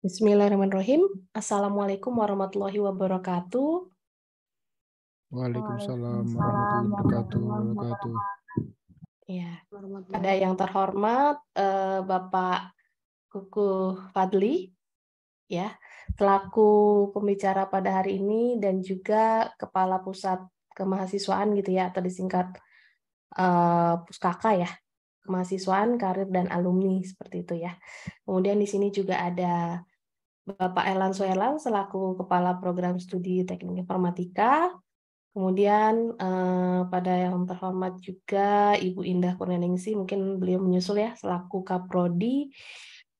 Bismillahirrahmanirrahim. Assalamualaikum warahmatullahi wabarakatuh. Waalaikumsalam warahmatullahi wabarakatuh. Ya, ada yang terhormat eh, Bapak Kuku Fadli, ya, selaku pembicara pada hari ini dan juga Kepala Pusat Kemahasiswaan gitu ya, atau disingkat eh, Puskaka ya, Kemahasiswaan, Karir dan Alumni seperti itu ya. Kemudian di sini juga ada Bapak Elan Suhelan selaku Kepala Program Studi Teknik Informatika, kemudian eh, pada yang terhormat juga Ibu Indah Kurnaningsi, mungkin beliau menyusul ya selaku Kaprodi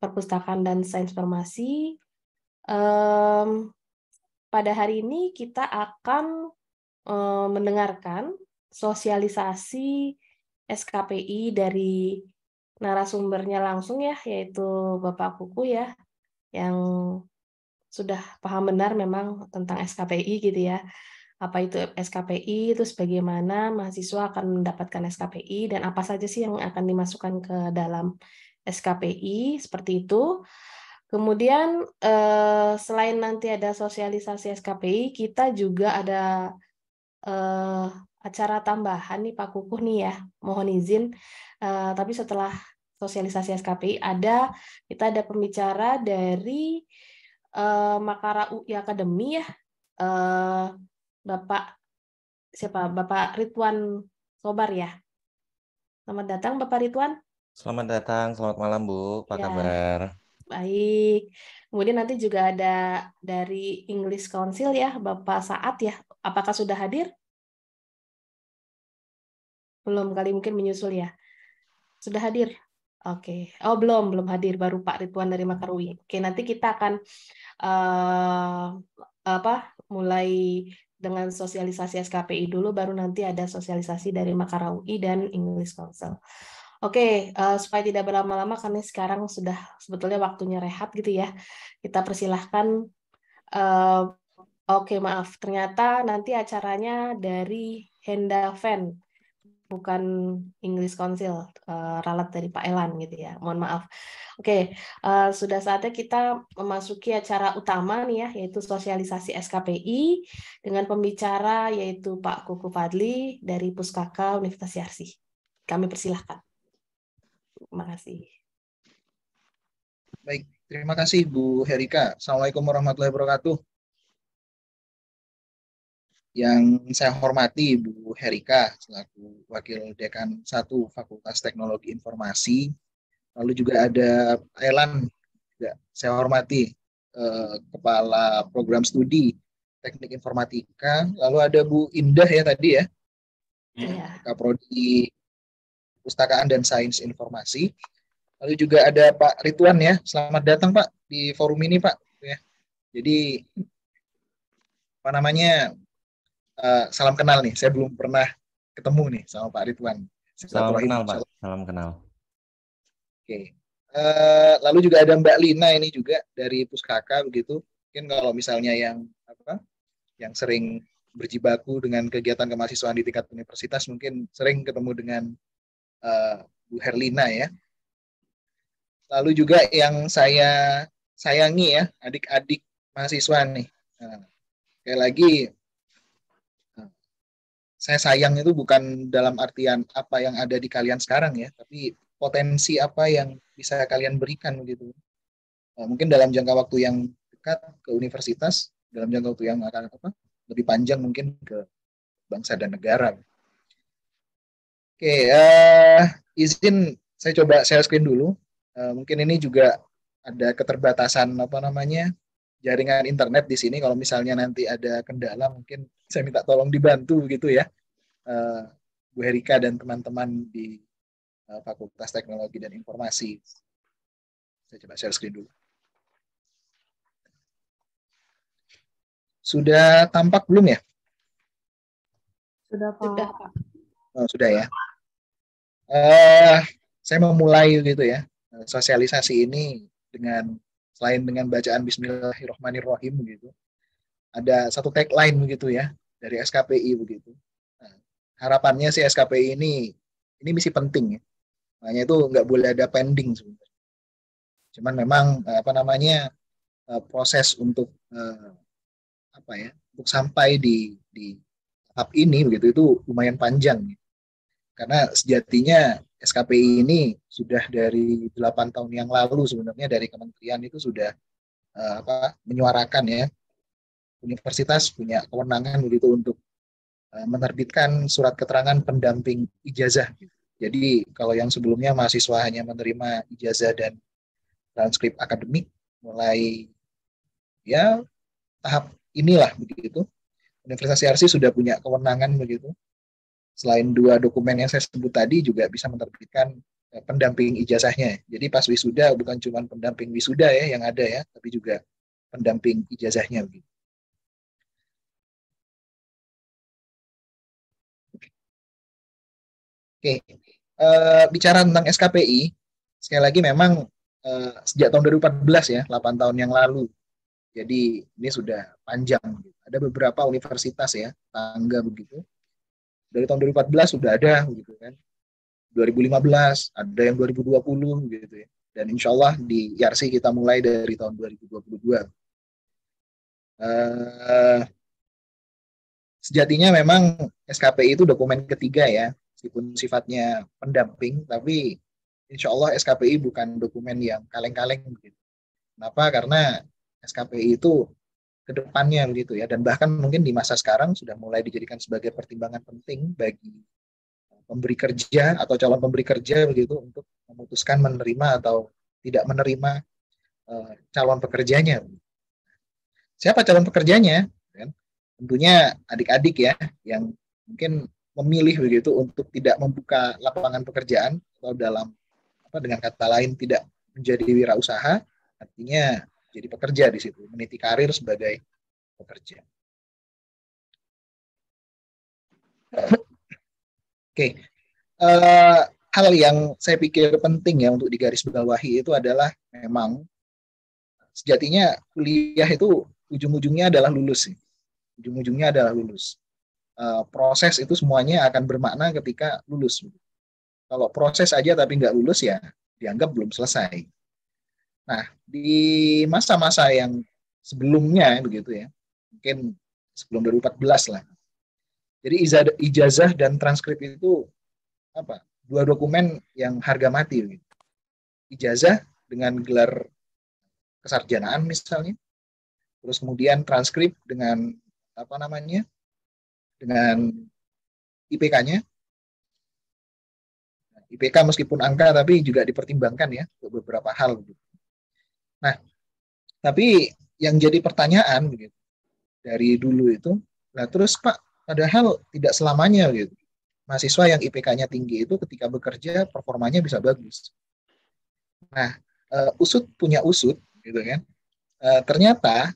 Perpustakaan dan Sains Farmasi. Eh, pada hari ini kita akan eh, mendengarkan sosialisasi SKPI dari narasumbernya langsung ya, yaitu Bapak Kuku ya, yang sudah paham benar memang tentang SKPI gitu ya. Apa itu SKPI, terus bagaimana mahasiswa akan mendapatkan SKPI, dan apa saja sih yang akan dimasukkan ke dalam SKPI, seperti itu. Kemudian eh, selain nanti ada sosialisasi SKPI, kita juga ada eh, acara tambahan nih Pak Kukuh nih ya, mohon izin. Eh, tapi setelah sosialisasi SKPI ada kita ada pembicara dari uh, Makara UI Akademi ya uh, Bapak siapa Bapak Ridwan Sobar ya Selamat datang Bapak Ridwan Selamat datang selamat malam Bu apa ya. kabar Baik kemudian nanti juga ada dari English Council ya Bapak Saat ya apakah sudah hadir belum kali mungkin menyusul ya. Sudah hadir? Oke, okay. oh belum belum hadir baru Pak Ridwan dari Makarwi. Oke, okay, nanti kita akan uh, apa mulai dengan sosialisasi SKPI dulu, baru nanti ada sosialisasi dari Makarawi dan English Council. Oke, okay, uh, eh, supaya tidak berlama-lama karena sekarang sudah sebetulnya waktunya rehat gitu ya. Kita persilahkan. Uh, Oke, okay, maaf. Ternyata nanti acaranya dari Henda Fan bukan English Council, uh, ralat dari Pak Elan gitu ya. Mohon maaf. Oke, okay, uh, eh, sudah saatnya kita memasuki acara utama nih ya, yaitu sosialisasi SKPI dengan pembicara yaitu Pak Kuku Fadli dari Puskaka Universitas Yarsi. Kami persilahkan. Terima kasih. Baik, terima kasih Bu Herika. Assalamualaikum warahmatullahi wabarakatuh. Yang saya hormati Bu Herika selaku Wakil Dekan 1 Fakultas Teknologi Informasi. Lalu juga ada Elan juga saya hormati eh, Kepala Program Studi Teknik Informatika. Lalu ada Bu Indah ya tadi ya. Yeah. Kaprodi Pustakaan dan Sains Informasi. Lalu juga ada Pak Rituan ya. Selamat datang Pak di forum ini Pak. Ya. Jadi apa namanya Eh, salam kenal nih. Saya belum pernah ketemu nih sama Pak Ridwan. Salam kenal, Pak. Salam kenal. Oke. Uh, lalu juga ada Mbak Lina ini juga dari Puskaka begitu. Mungkin kalau misalnya yang apa? Yang sering berjibaku dengan kegiatan kemahasiswaan di tingkat universitas mungkin sering ketemu dengan uh, Bu Herlina ya. Lalu juga yang saya sayangi ya, adik-adik mahasiswa nih. Nah, kayak lagi saya sayang itu bukan dalam artian apa yang ada di kalian sekarang ya, tapi potensi apa yang bisa kalian berikan gitu. Nah, mungkin dalam jangka waktu yang dekat ke universitas, dalam jangka waktu yang akan apa lebih panjang mungkin ke bangsa dan negara. Oke, uh, izin saya coba share screen dulu. Uh, mungkin ini juga ada keterbatasan apa namanya jaringan internet di sini kalau misalnya nanti ada kendala mungkin saya minta tolong dibantu gitu ya eh, Bu Herika dan teman-teman di eh, Fakultas Teknologi dan Informasi. Saya coba share screen dulu. Sudah tampak belum ya? Sudah Pak. Sudah, Pak. Oh, sudah ya. Uh, saya memulai gitu ya sosialisasi ini dengan selain dengan bacaan Bismillahirrahmanirrahim begitu ada satu tagline begitu ya dari SKPI begitu nah, harapannya si SKPI ini ini misi penting ya makanya itu nggak boleh ada pending sebenarnya cuman memang eh, apa namanya eh, proses untuk eh, apa ya untuk sampai di di tahap ini begitu itu lumayan panjang ya. karena sejatinya SKPI ini sudah dari delapan tahun yang lalu sebenarnya dari kementerian itu sudah uh, apa menyuarakan ya universitas punya kewenangan begitu untuk uh, menerbitkan surat keterangan pendamping ijazah. Jadi kalau yang sebelumnya mahasiswa hanya menerima ijazah dan transkrip akademik mulai ya tahap inilah begitu. Universitas CRC sudah punya kewenangan begitu selain dua dokumen yang saya sebut tadi juga bisa menerbitkan eh, pendamping ijazahnya. Jadi pas wisuda bukan cuma pendamping wisuda ya yang ada ya, tapi juga pendamping ijazahnya Oke, uh, bicara tentang SKPI, sekali lagi memang uh, sejak tahun 2014 ya, 8 tahun yang lalu. Jadi ini sudah panjang. Ada beberapa universitas ya, tangga begitu, dari tahun 2014 sudah ada gitu kan 2015 ada yang 2020 gitu ya dan insya Allah di YRC e kita mulai dari tahun 2022 uh, eh, sejatinya memang SKPI itu dokumen ketiga ya meskipun sifatnya pendamping tapi insya Allah SKPI bukan dokumen yang kaleng-kaleng gitu. Kenapa? Karena SKPI itu ke depannya begitu ya dan bahkan mungkin di masa sekarang sudah mulai dijadikan sebagai pertimbangan penting bagi eh, pemberi kerja atau calon pemberi kerja begitu untuk memutuskan menerima atau tidak menerima eh, calon pekerjanya. Siapa calon pekerjanya? Kan? Tentunya adik-adik ya yang mungkin memilih begitu untuk tidak membuka lapangan pekerjaan atau dalam apa dengan kata lain tidak menjadi wirausaha artinya jadi pekerja di situ, meniti karir sebagai pekerja. Oke, okay. uh, eh, hal yang saya pikir penting ya untuk digarisbawahi itu adalah memang sejatinya kuliah itu ujung-ujungnya adalah lulus sih. Ujung-ujungnya adalah lulus. Uh, proses itu semuanya akan bermakna ketika lulus. Kalau proses aja tapi nggak lulus ya dianggap belum selesai. Nah, di masa-masa yang sebelumnya begitu ya, mungkin sebelum 2014 lah. Jadi ijazah dan transkrip itu apa? Dua dokumen yang harga mati. Gitu. Ijazah dengan gelar kesarjanaan misalnya, terus kemudian transkrip dengan apa namanya? dengan IPK-nya. IPK meskipun angka tapi juga dipertimbangkan ya untuk beberapa hal gitu Nah, tapi yang jadi pertanyaan gitu, dari dulu itu, nah terus Pak, padahal tidak selamanya gitu. Mahasiswa yang IPK-nya tinggi itu ketika bekerja performanya bisa bagus. Nah, uh, usut punya usut gitu kan. Uh, ternyata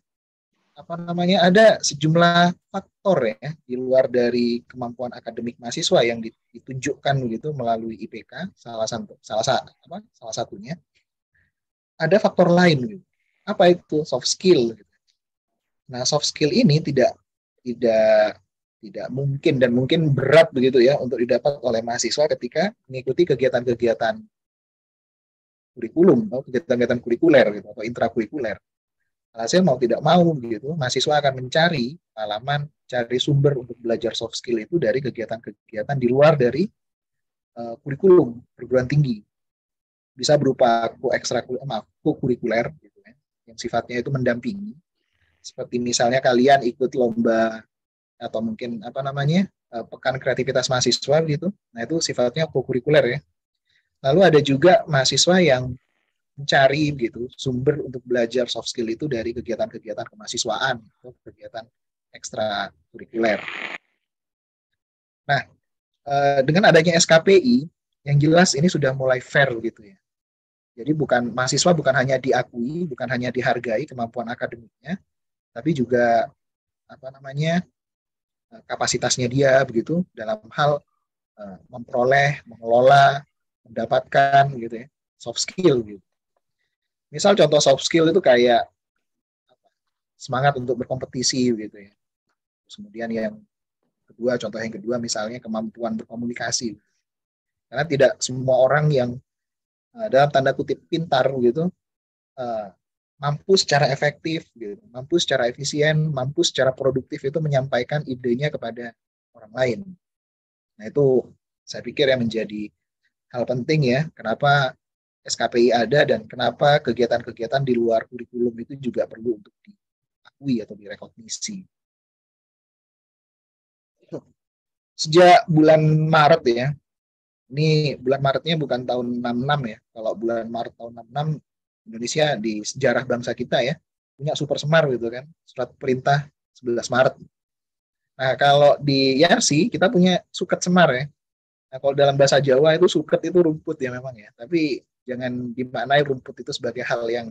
apa namanya ada sejumlah faktor ya di luar dari kemampuan akademik mahasiswa yang ditunjukkan begitu melalui IPK salah satu salah satu apa salah satunya ada faktor lain. Apa itu soft skill? Nah, soft skill ini tidak tidak tidak mungkin dan mungkin berat begitu ya untuk didapat oleh mahasiswa ketika mengikuti kegiatan-kegiatan kurikulum atau kegiatan-kegiatan kurikuler gitu atau intrakurikuler. Alhasil mau tidak mau gitu, mahasiswa akan mencari pengalaman, cari sumber untuk belajar soft skill itu dari kegiatan-kegiatan di luar dari uh, kurikulum perguruan tinggi bisa berupa ekstrakurikuler eh, maaf kurikuler gitu ya, yang sifatnya itu mendampingi seperti misalnya kalian ikut lomba atau mungkin apa namanya eh, pekan kreativitas mahasiswa gitu nah itu sifatnya kurikuler ya lalu ada juga mahasiswa yang mencari gitu sumber untuk belajar soft skill itu dari kegiatan-kegiatan kemahasiswaan gitu, atau ekstra kegiatan ekstrakurikuler nah eh, dengan adanya SKPI yang jelas ini sudah mulai fair gitu ya jadi bukan mahasiswa bukan hanya diakui, bukan hanya dihargai kemampuan akademiknya, tapi juga apa namanya eh, kapasitasnya dia begitu dalam hal eh, memperoleh, mengelola, mendapatkan gitu ya soft skill gitu. Misal contoh soft skill itu kayak semangat untuk berkompetisi gitu ya. kemudian yang kedua contoh yang kedua misalnya kemampuan berkomunikasi. Karena tidak semua orang yang dalam tanda kutip pintar gitu eh, mampu secara efektif gitu mampu secara efisien mampu secara produktif itu menyampaikan idenya kepada orang lain nah itu saya pikir yang menjadi hal penting ya kenapa SKPI ada dan kenapa kegiatan-kegiatan di luar kurikulum itu juga perlu untuk diakui atau direkognisi sejak bulan Maret ya ini bulan Maretnya bukan tahun 66 ya. Kalau bulan Maret tahun 66 Indonesia di sejarah bangsa kita ya punya super semar gitu kan. Surat perintah 11 Maret. Nah, kalau di Yarsi kita punya suket semar ya. Nah, kalau dalam bahasa Jawa itu suket itu rumput ya memang ya. Tapi jangan dimaknai rumput itu sebagai hal yang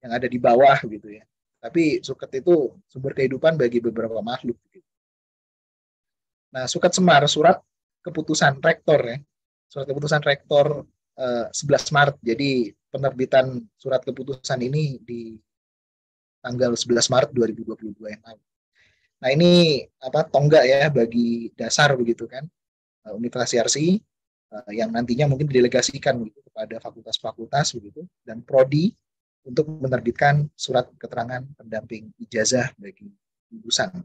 yang ada di bawah gitu ya. Tapi suket itu sumber kehidupan bagi beberapa makhluk. Gitu. Nah, suket semar surat keputusan rektor ya surat keputusan rektor eh, 11 Maret. Jadi penerbitan surat keputusan ini di tanggal 11 Maret 2022 yang lalu. Nah ini apa tonggak ya bagi dasar begitu kan eh, Universitas RC eh, yang nantinya mungkin didelegasikan begitu kepada fakultas-fakultas begitu dan prodi untuk menerbitkan surat keterangan pendamping ijazah bagi lulusan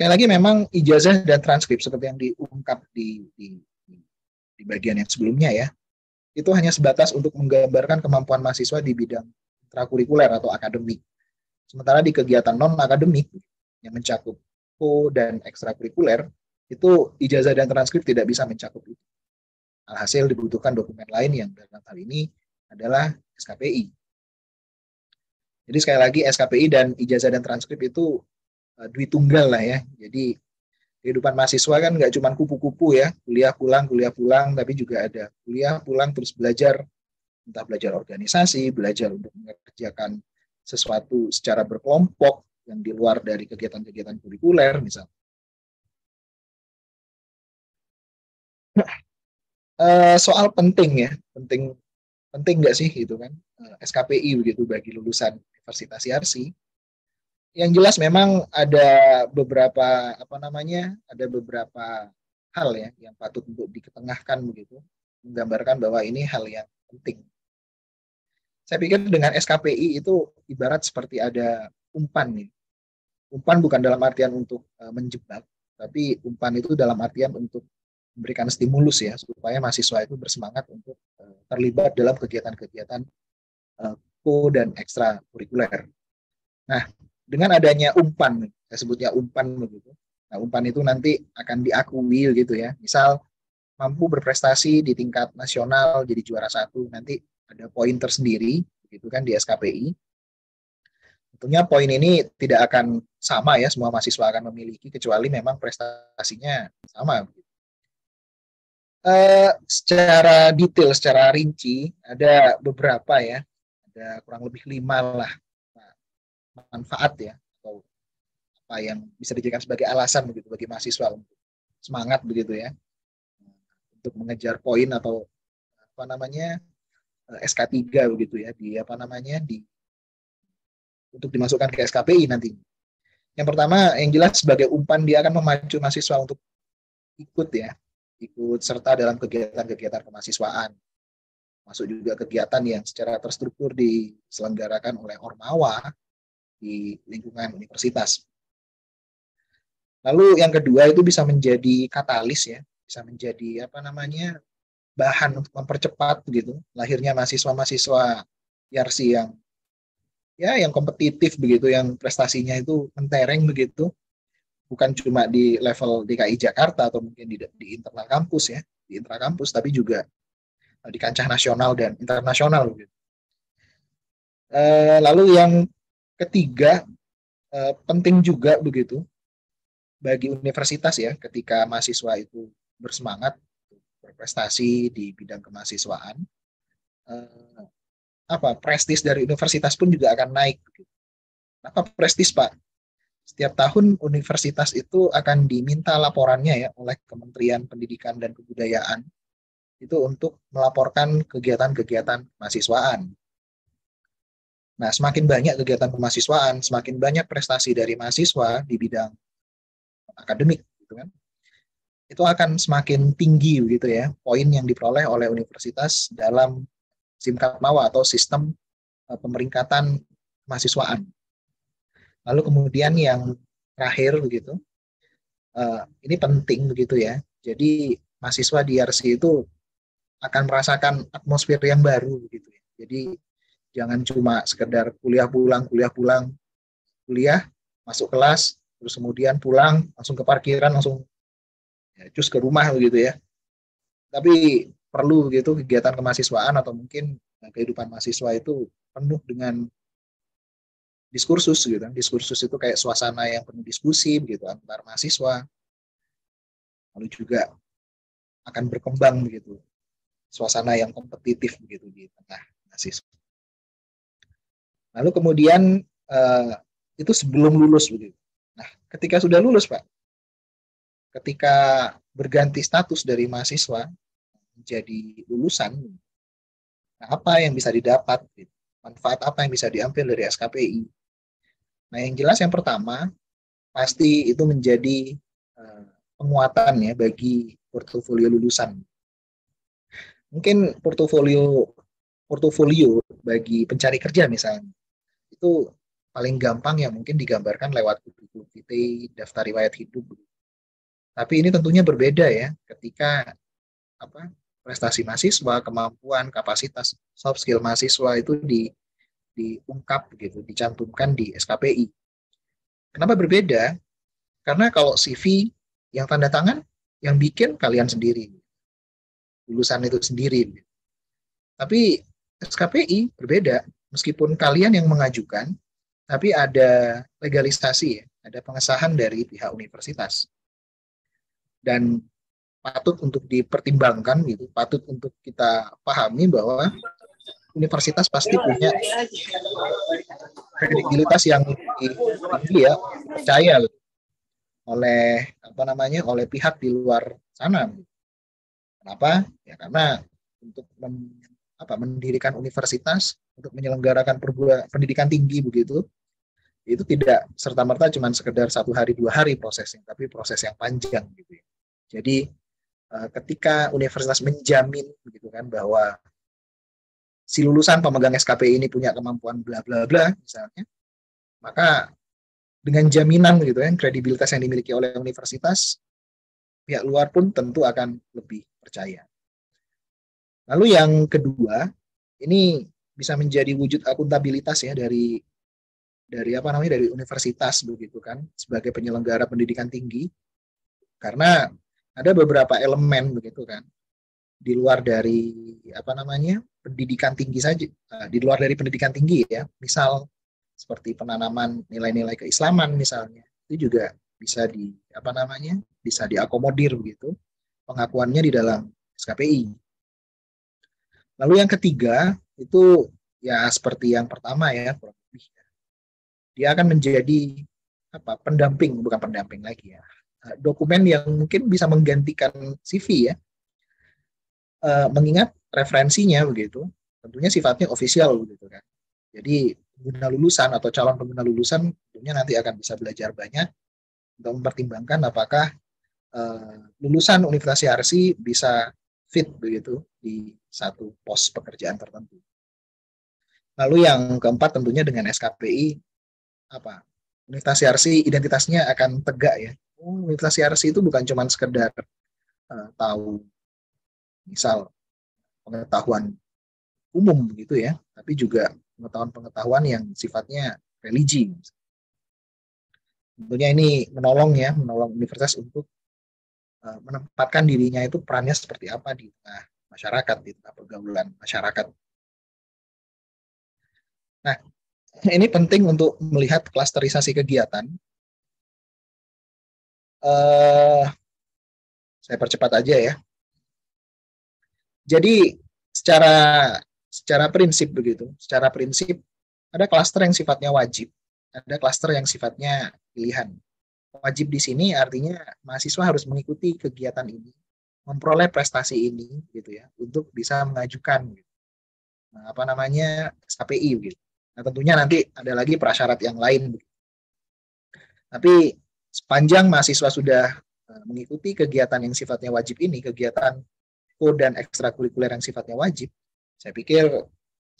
sekali lagi memang ijazah dan transkrip seperti yang diungkap di, di, di bagian yang sebelumnya ya, itu hanya sebatas untuk menggambarkan kemampuan mahasiswa di bidang trakurikuler atau akademik. Sementara di kegiatan non-akademik yang mencakup ko dan ekstrakurikuler, itu ijazah dan transkrip tidak bisa mencakup itu. Alhasil dibutuhkan dokumen lain yang dalam hal ini adalah SKPI. Jadi sekali lagi SKPI dan ijazah dan transkrip itu Eh, duit Tunggal lah ya. Jadi kehidupan mahasiswa kan nggak cuma kupu-kupu ya, kuliah pulang, kuliah pulang, tapi juga ada kuliah pulang terus belajar, entah belajar organisasi, belajar untuk mengerjakan sesuatu secara berkelompok yang di luar dari kegiatan-kegiatan kurikuler misalnya. Eh, soal penting ya, penting penting nggak sih gitu kan eh, SKPI begitu bagi lulusan Universitas IRC yang jelas memang ada beberapa apa namanya ada beberapa hal ya yang patut untuk diketengahkan begitu menggambarkan bahwa ini hal yang penting. Saya pikir dengan SKPI itu ibarat seperti ada umpan nih. Umpan bukan dalam artian untuk e, menjebak, tapi umpan itu dalam artian untuk memberikan stimulus ya supaya mahasiswa itu bersemangat untuk e, terlibat dalam kegiatan-kegiatan e, ko dan ekstrakurikuler. Nah, dengan adanya umpan, saya sebutnya umpan begitu. Nah, umpan itu nanti akan diakui gitu ya. Misal mampu berprestasi di tingkat nasional jadi juara satu, nanti ada poin tersendiri gitu kan di SKPI. Tentunya poin ini tidak akan sama ya semua mahasiswa akan memiliki kecuali memang prestasinya sama. Uh, secara detail, secara rinci ada beberapa ya, ada kurang lebih lima lah manfaat ya atau apa yang bisa dijadikan sebagai alasan begitu bagi mahasiswa untuk semangat begitu ya untuk mengejar poin atau apa namanya eh, SK3 begitu ya di apa namanya di untuk dimasukkan ke SKPI nanti Yang pertama yang jelas sebagai umpan dia akan memacu mahasiswa untuk ikut ya, ikut serta dalam kegiatan-kegiatan kemahasiswaan. Masuk juga kegiatan yang secara terstruktur diselenggarakan oleh Ormawa di lingkungan universitas. Lalu yang kedua itu bisa menjadi katalis ya, bisa menjadi apa namanya bahan untuk mempercepat gitu lahirnya mahasiswa-mahasiswa YRC yang ya yang kompetitif begitu, yang prestasinya itu mentereng begitu, bukan cuma di level DKI Jakarta atau mungkin di, di internal kampus ya, di intra kampus, tapi juga eh, di kancah nasional dan internasional. Gitu. lalu yang ketiga eh, penting juga begitu bagi universitas ya ketika mahasiswa itu bersemangat berprestasi di bidang kemahasiswaan eh, apa prestis dari universitas pun juga akan naik begitu. Apa prestis Pak? Setiap tahun universitas itu akan diminta laporannya ya oleh Kementerian Pendidikan dan Kebudayaan itu untuk melaporkan kegiatan-kegiatan mahasiswaan Nah, semakin banyak kegiatan kemahasiswaan, semakin banyak prestasi dari mahasiswa di bidang akademik, gitu kan? Itu akan semakin tinggi, gitu ya, poin yang diperoleh oleh universitas dalam SIMKAT MAWA atau sistem eh, pemeringkatan mahasiswaan. Lalu kemudian yang terakhir begitu, eh, ini penting begitu ya. Jadi mahasiswa di RC itu akan merasakan atmosfer yang baru begitu ya. Jadi jangan cuma sekedar kuliah pulang kuliah pulang kuliah masuk kelas terus kemudian pulang langsung ke parkiran langsung ya, cus ke rumah begitu ya tapi perlu gitu kegiatan kemahasiswaan atau mungkin kehidupan mahasiswa itu penuh dengan diskursus gitu kan diskursus itu kayak suasana yang penuh diskusi gitu antar mahasiswa lalu juga akan berkembang begitu suasana yang kompetitif begitu di tengah mahasiswa Lalu kemudian uh, itu sebelum lulus Nah, ketika sudah lulus, Pak, ketika berganti status dari mahasiswa menjadi lulusan, nah apa yang bisa didapat? Manfaat apa yang bisa diambil dari SKPI? Nah, yang jelas yang pertama pasti itu menjadi uh, penguatan ya bagi portofolio lulusan. Mungkin portofolio portofolio bagi pencari kerja misalnya itu paling gampang ya mungkin digambarkan lewat kurikulum kita daftar riwayat hidup. Tapi ini tentunya berbeda ya ketika apa prestasi mahasiswa, kemampuan, kapasitas, soft skill mahasiswa itu di diungkap gitu, dicantumkan di SKPI. Kenapa berbeda? Karena kalau CV yang tanda tangan yang bikin kalian sendiri. Lulusan itu sendiri. Tapi SKPI berbeda meskipun kalian yang mengajukan, tapi ada legalisasi ya, ada pengesahan dari pihak universitas. Dan patut untuk dipertimbangkan gitu, patut untuk kita pahami bahwa universitas pasti punya kredibilitas yang tinggi ya, percaya oleh apa namanya oleh pihak di luar sana. Kenapa? Ya karena untuk mem, apa, mendirikan universitas untuk menyelenggarakan perguruan pendidikan tinggi begitu itu tidak serta merta cuma sekedar satu hari dua hari prosesnya tapi proses yang panjang gitu ya. jadi eh, ketika universitas menjamin gitu kan bahwa si lulusan pemegang SKP ini punya kemampuan bla bla bla misalnya maka dengan jaminan gitu kan kredibilitas yang dimiliki oleh universitas pihak luar pun tentu akan lebih percaya lalu yang kedua ini bisa menjadi wujud akuntabilitas ya dari dari apa namanya dari universitas begitu kan sebagai penyelenggara pendidikan tinggi karena ada beberapa elemen begitu kan di luar dari apa namanya pendidikan tinggi saja eh, di luar dari pendidikan tinggi ya misal seperti penanaman nilai-nilai keislaman misalnya itu juga bisa di apa namanya bisa diakomodir begitu pengakuannya di dalam SKPI lalu yang ketiga itu ya seperti yang pertama ya kurang lebih ya. dia akan menjadi apa pendamping bukan pendamping lagi ya nah, dokumen yang mungkin bisa menggantikan CV ya e, mengingat referensinya begitu tentunya sifatnya ofisial begitu kan jadi pengguna lulusan atau calon pengguna lulusan tentunya nanti akan bisa belajar banyak untuk mempertimbangkan apakah e, lulusan Universitas RC bisa fit begitu di satu pos pekerjaan tertentu Lalu yang keempat tentunya dengan SKPI apa? Universitas CRC identitasnya akan tegak ya. Universitas oh, CRC itu bukan cuma sekedar uh, tahu misal pengetahuan umum begitu ya, tapi juga pengetahuan-pengetahuan yang sifatnya religi. Tentunya ini menolong ya, menolong universitas untuk eh, menempatkan dirinya itu perannya seperti apa di tengah masyarakat, di tengah pergaulan masyarakat Nah, ini penting untuk melihat klasterisasi kegiatan. Uh, saya percepat aja ya. Jadi secara secara prinsip begitu, secara prinsip ada klaster yang sifatnya wajib, ada klaster yang sifatnya pilihan. Wajib di sini artinya mahasiswa harus mengikuti kegiatan ini, memperoleh prestasi ini gitu ya, untuk bisa mengajukan gitu. Nah, apa namanya SKPI gitu. Nah tentunya nanti ada lagi prasyarat yang lain. Tapi sepanjang mahasiswa sudah eh, mengikuti kegiatan yang sifatnya wajib ini, kegiatan ko dan ekstrakurikuler yang sifatnya wajib, saya pikir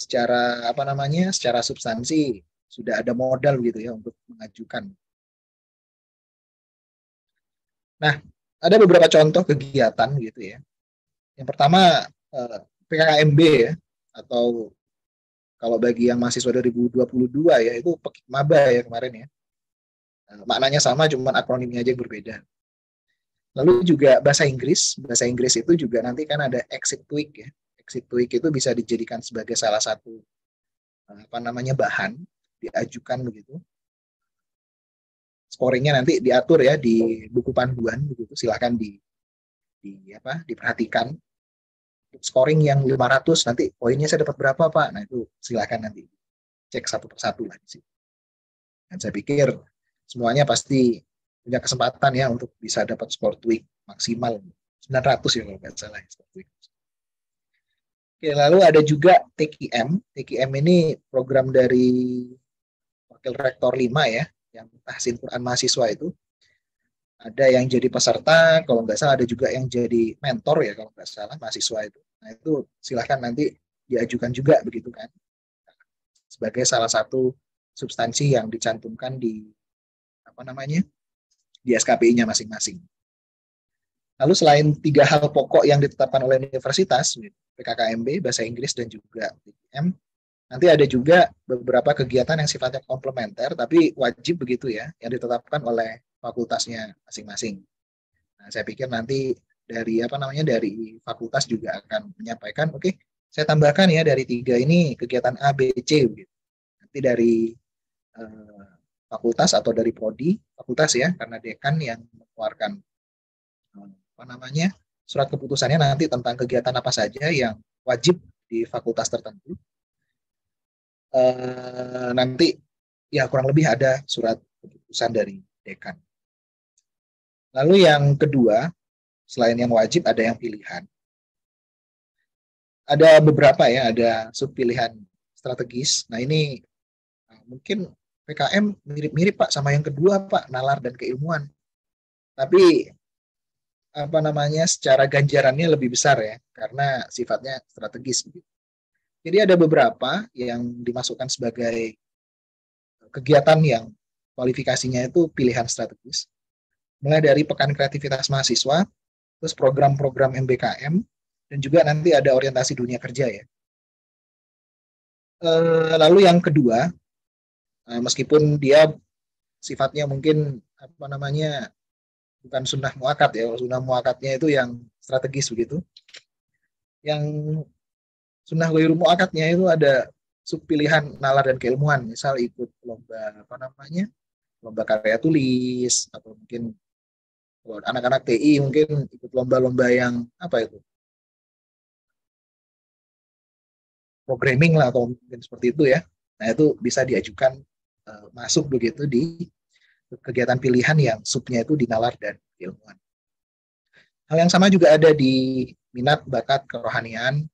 secara apa namanya, secara substansi sudah ada modal gitu ya untuk mengajukan. Nah, ada beberapa contoh kegiatan gitu ya. Yang pertama eh, PKKMB ya atau kalau bagi yang mahasiswa 2022 ya itu maba ya kemarin ya. Eh, maknanya sama cuman akronimnya aja yang berbeda. Lalu juga bahasa Inggris, bahasa Inggris itu juga nanti kan ada exit tweak ya. Exit tweak itu bisa dijadikan sebagai salah satu eh, apa namanya bahan diajukan begitu. Scoringnya nanti diatur ya di buku panduan begitu. Silahkan di di apa diperhatikan scoring yang 500 nanti poinnya saya dapat berapa Pak? Nah itu silakan nanti cek satu persatu lagi sih. Dan saya pikir semuanya pasti punya kesempatan ya untuk bisa dapat skor tweak maksimal 900 ya kalau nggak salah ya, Oke, lalu ada juga TKM. TKM ini program dari Wakil Rektor 5 ya, yang tahsin Quran mahasiswa itu ada yang jadi peserta, kalau nggak salah ada juga yang jadi mentor ya kalau nggak salah mahasiswa itu. Nah itu silahkan nanti diajukan juga begitu kan sebagai salah satu substansi yang dicantumkan di apa namanya di SKPI-nya masing-masing. Lalu selain tiga hal pokok yang ditetapkan oleh universitas, PKKMB, bahasa Inggris dan juga UTM, nanti ada juga beberapa kegiatan yang sifatnya komplementer, tapi wajib begitu ya, yang ditetapkan oleh fakultasnya masing-masing. Nah, saya pikir nanti dari apa namanya dari fakultas juga akan menyampaikan, oke, okay, saya tambahkan ya dari tiga ini kegiatan A, B, C. Gitu. Nanti dari eh, fakultas atau dari prodi fakultas ya, karena dekan yang mengeluarkan eh, apa namanya surat keputusannya nanti tentang kegiatan apa saja yang wajib di fakultas tertentu. Eh, nanti ya kurang lebih ada surat keputusan dari dekan. Lalu yang kedua, selain yang wajib ada yang pilihan. Ada beberapa ya, ada sub pilihan strategis. Nah ini eh, mungkin PKM mirip-mirip Pak sama yang kedua Pak, nalar dan keilmuan. Tapi apa namanya secara ganjarannya lebih besar ya karena sifatnya strategis. Jadi ada beberapa yang dimasukkan sebagai kegiatan yang kualifikasinya itu pilihan strategis mulai dari pekan kreativitas mahasiswa, terus program-program MBKM, dan juga nanti ada orientasi dunia kerja ya. Eh, lalu yang kedua, eh, meskipun dia sifatnya mungkin apa namanya bukan sunnah muakat ya, sunnah muakatnya itu yang strategis begitu. Yang sunnah gairu muakatnya itu ada sub pilihan nalar dan keilmuan misal ikut lomba apa namanya lomba karya tulis atau mungkin buat anak-anak TI mungkin ikut lomba-lomba yang apa itu programming lah atau mungkin seperti itu ya nah itu bisa diajukan eh, masuk begitu di kegiatan pilihan yang subnya itu di nalar dan ilmuwan hal yang sama juga ada di minat bakat kerohanian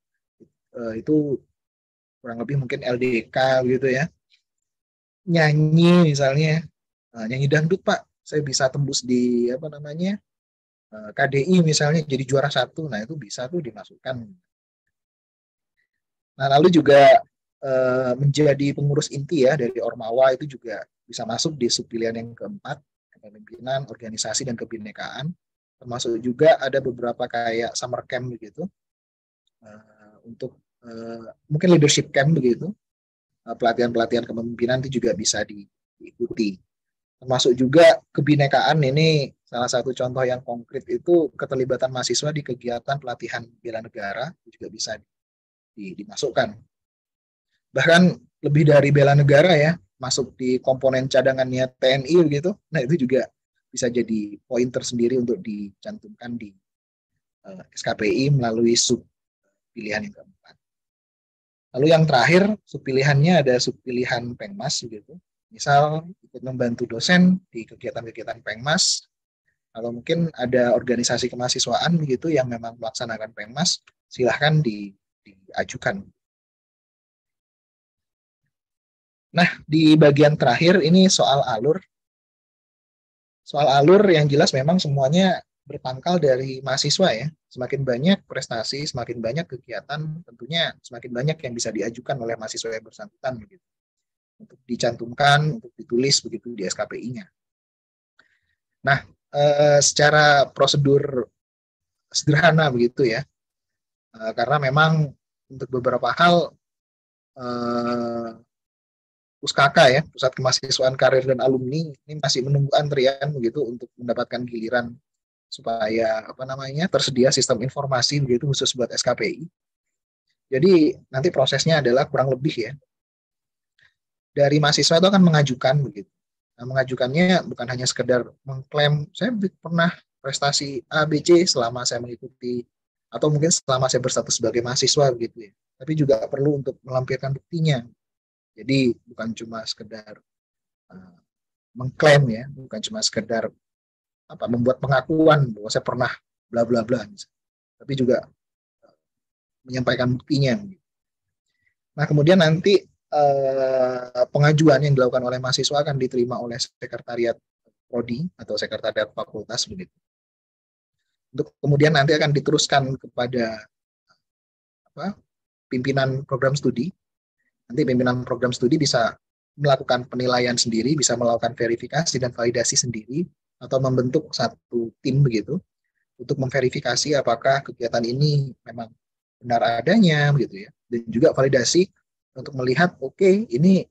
eh, itu kurang lebih mungkin LDK gitu ya nyanyi misalnya eh, nyanyi dangdut pak saya bisa tembus di apa namanya eh, KDI misalnya jadi juara satu, nah itu bisa tuh dimasukkan. Nah lalu juga eh, menjadi pengurus inti ya dari Ormawa itu juga bisa masuk di subpilihan yang keempat kepemimpinan, organisasi dan kebinekaan. Termasuk juga ada beberapa kayak summer camp begitu eh, untuk mungkin leadership camp begitu pelatihan-pelatihan kepemimpinan itu juga bisa diikuti. Termasuk juga kebinekaan ini salah satu contoh yang konkret itu keterlibatan mahasiswa di kegiatan pelatihan bela negara juga bisa dimasukkan. Bahkan lebih dari bela negara ya, masuk di komponen cadangannya TNI gitu. Nah, itu juga bisa jadi poin tersendiri untuk dicantumkan di eh, SKPI melalui sub pilihan yang keempat. Lalu yang terakhir, sub pilihannya ada sub pilihan Pengmas gitu. Misal ikut membantu dosen di kegiatan-kegiatan Pengmas atau mungkin ada organisasi kemahasiswaan gitu yang memang melaksanakan Pengmas silahkan di, diajukan. Nah, di bagian terakhir ini soal alur. Soal alur yang jelas memang semuanya berpangkal dari mahasiswa ya. Semakin banyak prestasi, semakin banyak kegiatan, tentunya semakin banyak yang bisa diajukan oleh mahasiswa yang bersangkutan. Gitu untuk dicantumkan, untuk ditulis begitu di SKPI-nya. Nah, eh, secara prosedur sederhana begitu ya, eh, karena memang untuk beberapa hal eh, ya, Pusat Kemahasiswaan Karir dan Alumni ini masih menunggu antrian begitu untuk mendapatkan giliran supaya apa namanya tersedia sistem informasi begitu khusus buat SKPI. Jadi nanti prosesnya adalah kurang lebih ya dari mahasiswa itu akan mengajukan begitu. Nah, mengajukannya bukan hanya sekedar mengklaim saya pernah prestasi A, B, C selama saya mengikuti atau mungkin selama saya berstatus sebagai mahasiswa begitu ya. Tapi juga perlu untuk melampirkan buktinya. Jadi bukan cuma sekedar uh, mengklaim ya, bukan cuma sekedar apa membuat pengakuan bahwa saya pernah bla bla bla Tapi juga eh, menyampaikan buktinya. Nah, kemudian nanti Eh, pengajuan yang dilakukan oleh mahasiswa akan diterima oleh sekretariat prodi atau sekretariat fakultas begitu. Untuk kemudian nanti akan diteruskan kepada apa, pimpinan program studi. Nanti pimpinan program studi bisa melakukan penilaian sendiri, bisa melakukan verifikasi dan validasi sendiri, atau membentuk satu tim begitu untuk memverifikasi apakah kegiatan ini memang benar adanya begitu ya, dan juga validasi untuk melihat oke okay, ini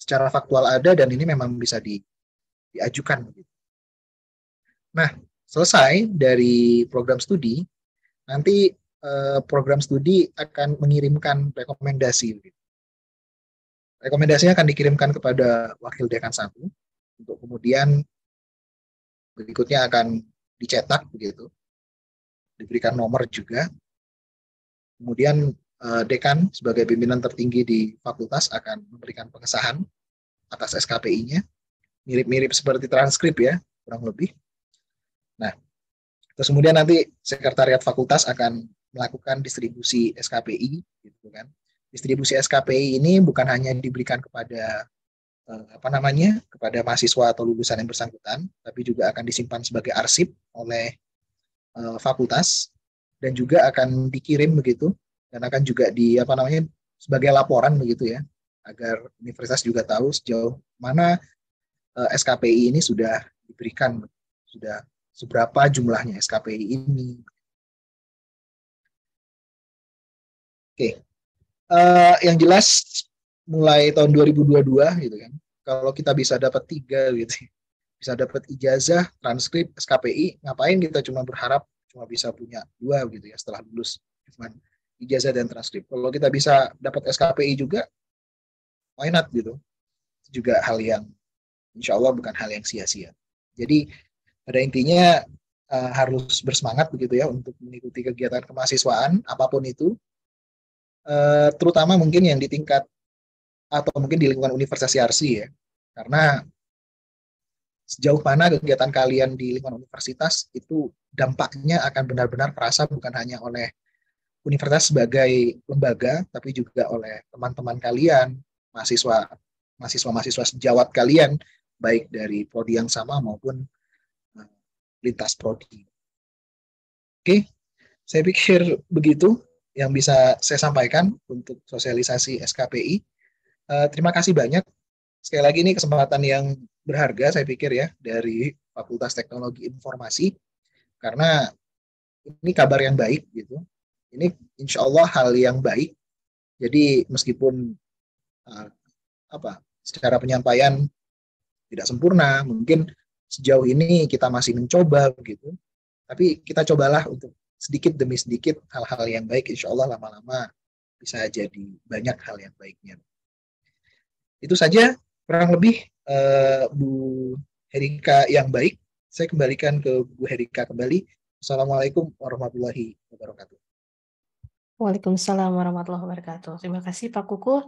secara faktual ada dan ini memang bisa di, diajukan. Nah selesai dari program studi nanti eh, program studi akan mengirimkan rekomendasi. Rekomendasinya akan dikirimkan kepada wakil dekan satu untuk kemudian berikutnya akan dicetak begitu diberikan nomor juga kemudian Eh, dekan sebagai pimpinan tertinggi di fakultas akan memberikan pengesahan atas SKPI-nya. Mirip-mirip seperti transkrip ya, kurang lebih. Nah, terus kemudian nanti sekretariat fakultas akan melakukan distribusi SKPI gitu kan. Distribusi SKPI ini bukan hanya diberikan kepada eh, apa namanya? kepada mahasiswa atau lulusan yang bersangkutan, tapi juga akan disimpan sebagai arsip oleh uh, fakultas dan juga akan dikirim begitu dan akan juga di apa namanya sebagai laporan begitu ya agar universitas juga tahu sejauh mana uh, eh, SKPI ini sudah diberikan sudah seberapa jumlahnya SKPI ini. Oke. Okay. Uh, eh, yang jelas mulai tahun 2022 gitu kan. Kalau kita bisa dapat tiga gitu. Bisa dapat ijazah, transkrip, SKPI, ngapain kita cuma berharap cuma bisa punya dua gitu ya setelah lulus. Cuman ijazah dan transkrip. Kalau kita bisa dapat SKPI juga, why not gitu. Itu juga hal yang insya Allah bukan hal yang sia-sia. Jadi pada intinya uh, harus bersemangat begitu ya untuk mengikuti kegiatan kemahasiswaan apapun itu, uh, terutama mungkin yang di tingkat atau mungkin di lingkungan Universitas Yarsi ya, karena sejauh mana kegiatan kalian di lingkungan universitas itu dampaknya akan benar-benar terasa bukan hanya oleh universitas sebagai lembaga, tapi juga oleh teman-teman kalian, mahasiswa mahasiswa-mahasiswa sejawat kalian, baik dari prodi yang sama maupun eh, lintas prodi. Oke, saya pikir begitu yang bisa saya sampaikan untuk sosialisasi SKPI. Eh, terima kasih banyak. Sekali lagi ini kesempatan yang berharga saya pikir ya dari Fakultas Teknologi Informasi karena ini kabar yang baik gitu ini insya Allah hal yang baik. Jadi meskipun uh, apa secara penyampaian tidak sempurna, mungkin sejauh ini kita masih mencoba begitu. Tapi kita cobalah untuk sedikit demi sedikit hal-hal yang baik, insya Allah lama-lama bisa jadi banyak hal yang baiknya. Itu saja kurang lebih uh, Bu Herika yang baik. Saya kembalikan ke Bu Herika kembali. Assalamualaikum warahmatullahi wabarakatuh. Waalaikumsalam warahmatullahi wabarakatuh. Terima kasih Pak Kuku.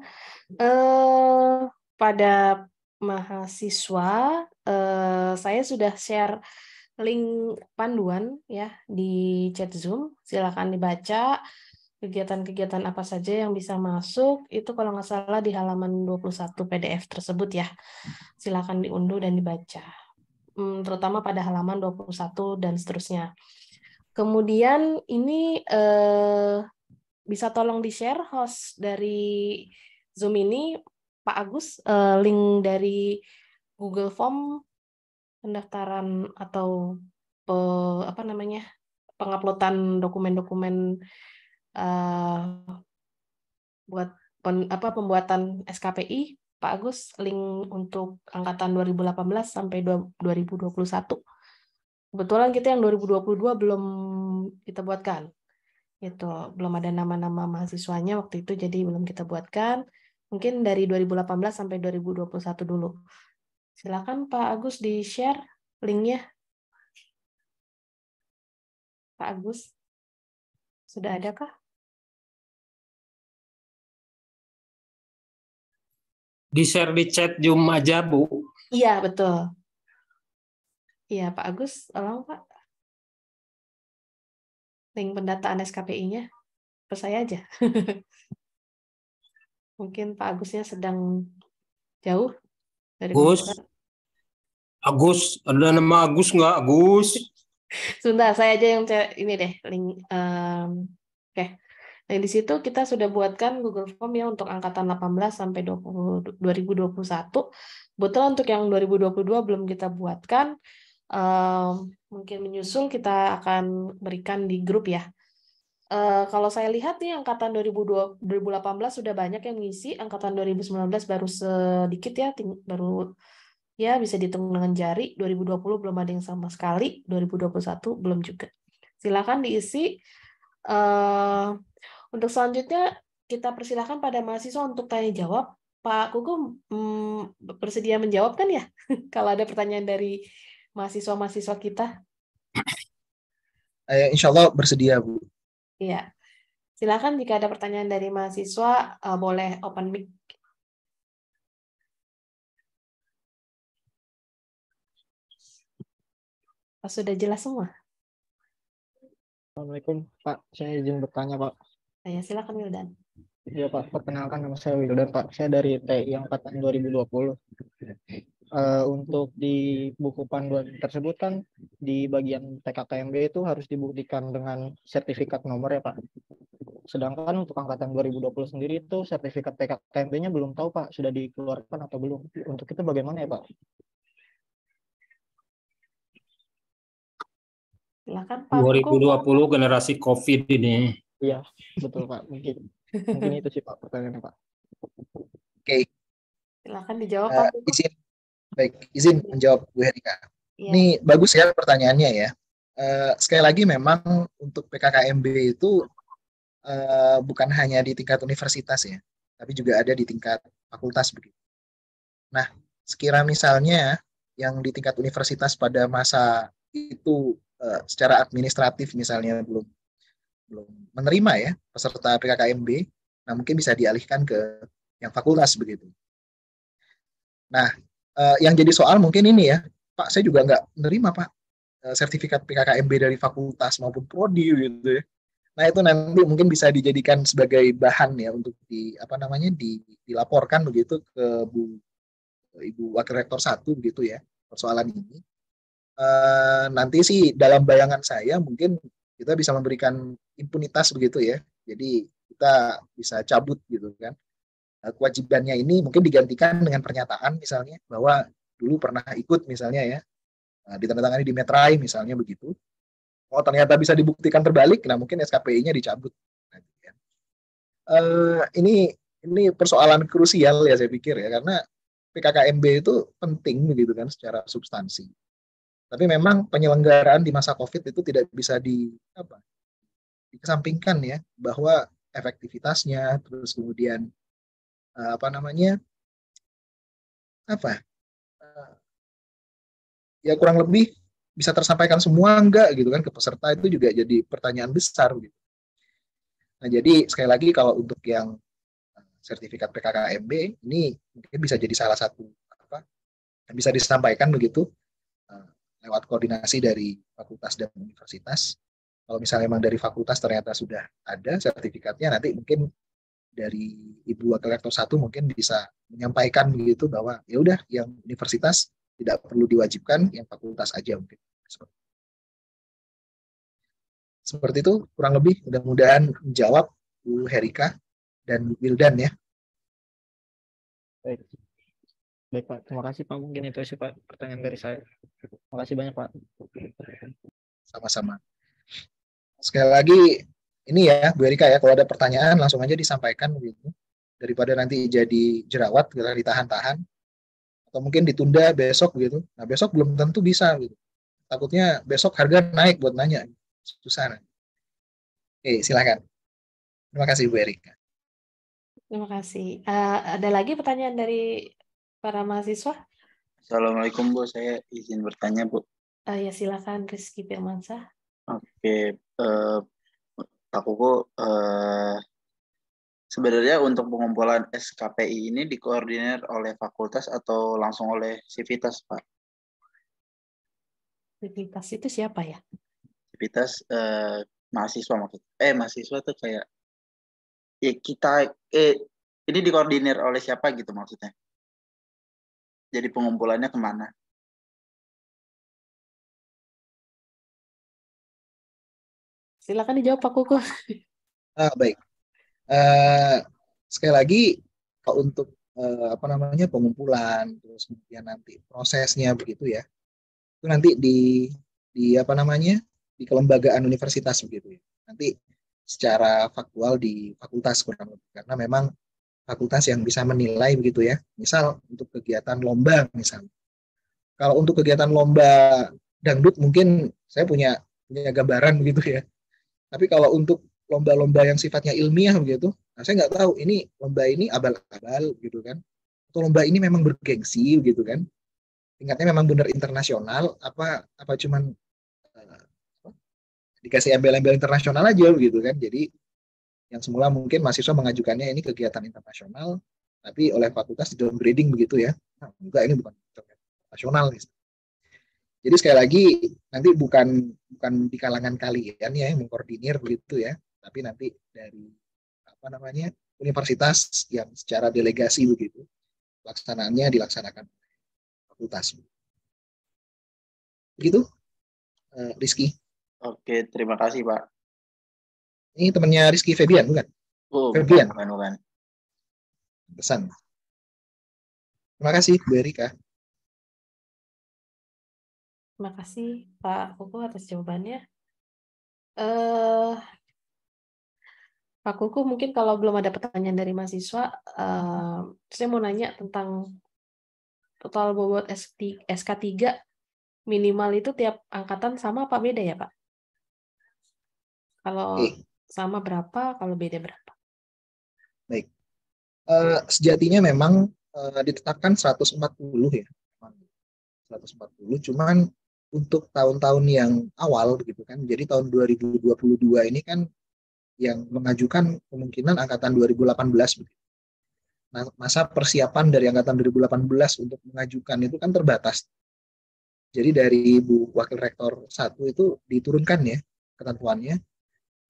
Uh, pada mahasiswa, uh, saya sudah share link panduan ya di chat Zoom. Silakan dibaca kegiatan-kegiatan apa saja yang bisa masuk itu kalau nggak salah di halaman 21 PDF tersebut ya. Silakan diunduh dan dibaca. Hmm, terutama pada halaman 21 dan seterusnya. Kemudian ini eh, bisa tolong di-share host dari Zoom ini Pak Agus uh, link dari Google Form pendaftaran atau pe, apa namanya penguploadan dokumen-dokumen uh, buat pen, apa pembuatan SKPI Pak Agus link untuk angkatan 2018 sampai 2021 kebetulan kita yang 2022 belum kita buatkan gitu belum ada nama-nama mahasiswanya waktu itu jadi belum kita buatkan mungkin dari 2018 sampai 2021 dulu silakan Pak Agus di share linknya Pak Agus sudah ada kah di share di chat Zoom aja Bu iya betul iya Pak Agus tolong Pak link pendataan SKPI-nya, saya aja. Mungkin Pak Agusnya sedang jauh dari Agus. Agus, ada nama Agus nggak Agus? Sebentar, saya aja yang ini deh link. Um, Oke, okay. nah di situ kita sudah buatkan Google Form ya untuk angkatan 18 sampai 20, 2021. Betul untuk yang 2022 belum kita buatkan. Um, mungkin menyusul kita akan berikan di grup ya. Uh, kalau saya lihat nih angkatan 2018 sudah banyak yang mengisi, angkatan 2019 baru sedikit ya, baru ya bisa dihitung dengan jari, 2020 belum ada yang sama sekali, 2021 belum juga. Silakan diisi. Uh, untuk selanjutnya kita persilahkan pada mahasiswa untuk tanya jawab. Pak Kuku hmm, bersedia menjawab kan ya? kalau ada pertanyaan dari mahasiswa-mahasiswa kita? Eh, insya Allah bersedia, Bu. Iya. Silakan jika ada pertanyaan dari mahasiswa, uh, boleh open mic. sudah jelas semua? Assalamualaikum, Pak. Saya izin bertanya, Pak. Ya, silakan Wildan. Ya Pak, perkenalkan nama saya Wildan Pak. Saya dari TI Angkatan 2020. Uh, eh, untuk di buku panduan tersebut kan di bagian TKKMB itu harus dibuktikan dengan sertifikat nomor ya Pak. Sedangkan untuk Angkatan 2020 sendiri itu sertifikat TKKMB-nya belum tahu Pak, sudah dikeluarkan atau belum. Untuk itu bagaimana ya Pak? Pak. 2020 generasi COVID ini. Iya, betul Pak. Mungkin Mungkin itu sih Pak pertanyaannya Pak. Oke. Okay. Silakan dijawab eh, Pak. izin. Baik, izin menjawab Bu Herika. Yeah. Ini bagus ya pertanyaannya ya. Uh, sekali lagi memang untuk PKKMB itu uh, bukan hanya di tingkat universitas ya, tapi juga ada di tingkat fakultas begitu. Nah, sekira misalnya yang di tingkat universitas pada masa itu uh, secara administratif misalnya belum belum menerima ya peserta PKKMB. Nah, mungkin bisa dialihkan ke yang fakultas begitu. Nah, eh, yang jadi soal mungkin ini ya, Pak, saya juga nggak menerima Pak eh, sertifikat PKKMB dari fakultas maupun prodi gitu ya. Nah, itu nanti mungkin bisa dijadikan sebagai bahan ya untuk di apa namanya di, dilaporkan begitu ke Bu Ibu Wakil Rektor satu begitu ya persoalan ini. E, nanti sih dalam bayangan saya mungkin kita bisa memberikan impunitas begitu ya. Jadi kita bisa cabut gitu kan. Nah, kewajibannya ini mungkin digantikan dengan pernyataan misalnya bahwa dulu pernah ikut misalnya ya. Nah, ditandatangani di metrai misalnya begitu. Oh ternyata bisa dibuktikan terbalik, nah mungkin SKPI-nya dicabut. Nah, gitu kan. uh, ini ini persoalan krusial ya saya pikir ya karena PKKMB itu penting begitu kan secara substansi. Tapi memang penyelenggaraan di masa COVID itu tidak bisa di apa dikesampingkan ya bahwa efektivitasnya terus kemudian eh, apa namanya apa eh, ya kurang lebih bisa tersampaikan semua enggak gitu kan ke peserta itu juga jadi pertanyaan besar gitu. Nah jadi sekali lagi kalau untuk yang eh, sertifikat PKKMB ini mungkin bisa jadi salah satu apa bisa disampaikan begitu lewat koordinasi dari fakultas dan universitas. Kalau misalnya memang dari fakultas ternyata sudah ada sertifikatnya, nanti mungkin dari ibu wakil rektor satu mungkin bisa menyampaikan begitu bahwa ya udah yang universitas tidak perlu diwajibkan, yang fakultas aja mungkin. Seperti itu kurang lebih mudah-mudahan menjawab Bu Herika dan Wildan ya. Baik. Baik Pak, terima kasih Pak. Mungkin itu sih Pak pertanyaan dari saya. Terima kasih banyak Pak. Sama-sama. Sekali lagi ini ya Bu Erika ya, kalau ada pertanyaan langsung aja disampaikan begitu. Daripada nanti jadi jerawat, kita ditahan-tahan. Atau mungkin ditunda besok begitu. Nah besok belum tentu bisa gitu. Takutnya besok harga naik buat nanya. Susah nanti. Oke, silakan. Terima kasih Bu Erika. Terima kasih. Uh, ada lagi pertanyaan dari para mahasiswa. Assalamualaikum Bu, saya izin bertanya Bu. Uh, ya silakan Rizky Firmansa. Oke, okay. uh, eh, aku kok uh, eh, sebenarnya untuk pengumpulan SKPI ini dikoordinir oleh fakultas atau langsung oleh Civitas Pak? Civitas itu siapa ya? Civitas uh, eh, mahasiswa maksud. Eh mahasiswa tuh kayak ya kita eh ini dikoordinir oleh siapa gitu maksudnya? jadi pengumpulannya kemana silakan dijawab Pak Kuku. Ah, baik. Uh, sekali lagi untuk uh, apa namanya pengumpulan terus kemudian nanti prosesnya begitu ya itu nanti di di apa namanya di kelembagaan universitas begitu ya nanti secara faktual di fakultas kurang lebih karena memang fakultas yang bisa menilai begitu ya. Misal untuk kegiatan lomba misal. Kalau untuk kegiatan lomba dangdut mungkin saya punya punya gambaran begitu ya. Tapi kalau untuk lomba-lomba yang sifatnya ilmiah begitu, nah saya nggak tahu ini lomba ini abal-abal gitu kan. Atau lomba ini memang bergengsi gitu kan. Tingkatnya memang benar internasional apa apa cuman eh, dikasih embel-embel internasional aja begitu kan. Jadi yang semula mungkin mahasiswa mengajukannya ini kegiatan internasional, tapi oleh fakultas di downgrading begitu ya. Nah, enggak ini bukan internasional. Jadi sekali lagi nanti bukan bukan di kalangan kalian ya yang mengkoordinir begitu ya, tapi nanti dari apa namanya universitas yang secara delegasi begitu pelaksanaannya dilaksanakan fakultas. Begitu, eh, Rizky. Oke, terima kasih Pak. Ini temannya Rizky Febian, bukan? Oh, Febian. Bukan, bukan. Pesan. Terima kasih, Bu Erika. Terima kasih Pak Kuku atas jawabannya. Uh, Pak Kuku, mungkin kalau belum ada pertanyaan dari mahasiswa, uh, saya mau nanya tentang total bobot SK3 minimal itu tiap angkatan sama apa beda ya Pak? Kalau sama berapa kalau beda berapa baik uh, sejatinya memang uh, ditetapkan 140 ya 140 cuman untuk tahun-tahun yang awal begitu kan jadi tahun 2022 ini kan yang mengajukan kemungkinan angkatan 2018 begitu Nah, masa persiapan dari angkatan 2018 untuk mengajukan itu kan terbatas. Jadi dari Bu Wakil Rektor 1 itu diturunkan ya ketentuannya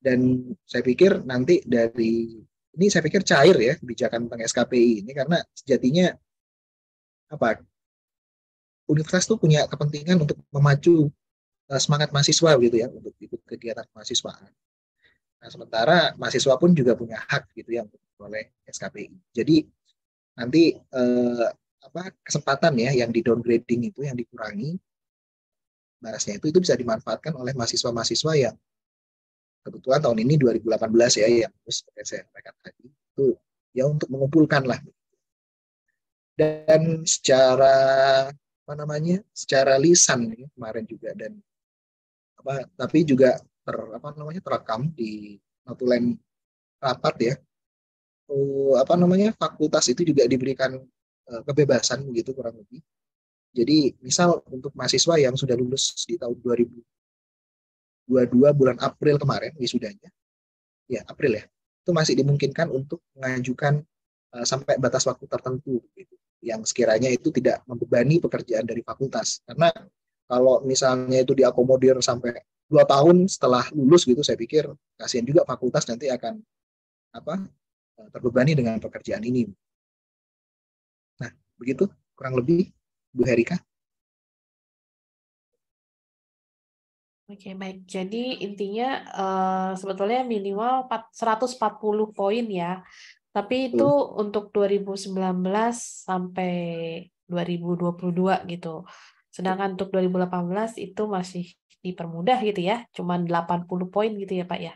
dan saya pikir nanti dari ini saya pikir cair ya kebijakan tentang SKPI ini karena sejatinya apa universitas tuh punya kepentingan untuk memacu eh, semangat mahasiswa gitu ya untuk ikut kegiatan mahasiswa. Nah sementara mahasiswa pun juga punya hak gitu ya untuk oleh SKPI. Jadi nanti eh, apa kesempatan ya yang di downgrading itu yang dikurangi barasnya itu itu bisa dimanfaatkan oleh mahasiswa-mahasiswa yang kebetulan tahun ini 2018 ya yang terus saya sampaikan tadi itu ya untuk mengumpulkan lah dan secara apa namanya secara lisan ya, kemarin juga dan apa tapi juga ter apa namanya terekam di notulen rapat ya uh, apa namanya fakultas itu juga diberikan uh, kebebasan begitu kurang lebih jadi misal untuk mahasiswa yang sudah lulus di tahun 2000 22 bulan April kemarin wisudanya. Ya, April ya. Itu masih dimungkinkan untuk mengajukan uh, sampai batas waktu tertentu gitu. Yang sekiranya itu tidak membebani pekerjaan dari fakultas. Karena kalau misalnya itu diakomodir sampai dua tahun setelah lulus gitu saya pikir kasihan juga fakultas nanti akan apa eh, terbebani dengan pekerjaan ini nah begitu kurang lebih Bu Herika Oke, okay, baik. Jadi intinya uh, sebetulnya minimal 140 poin ya. Tapi itu hmm. untuk 2019 sampai 2022 gitu. Sedangkan untuk 2018 itu masih dipermudah gitu ya. Cuman 80 poin gitu ya, Pak ya.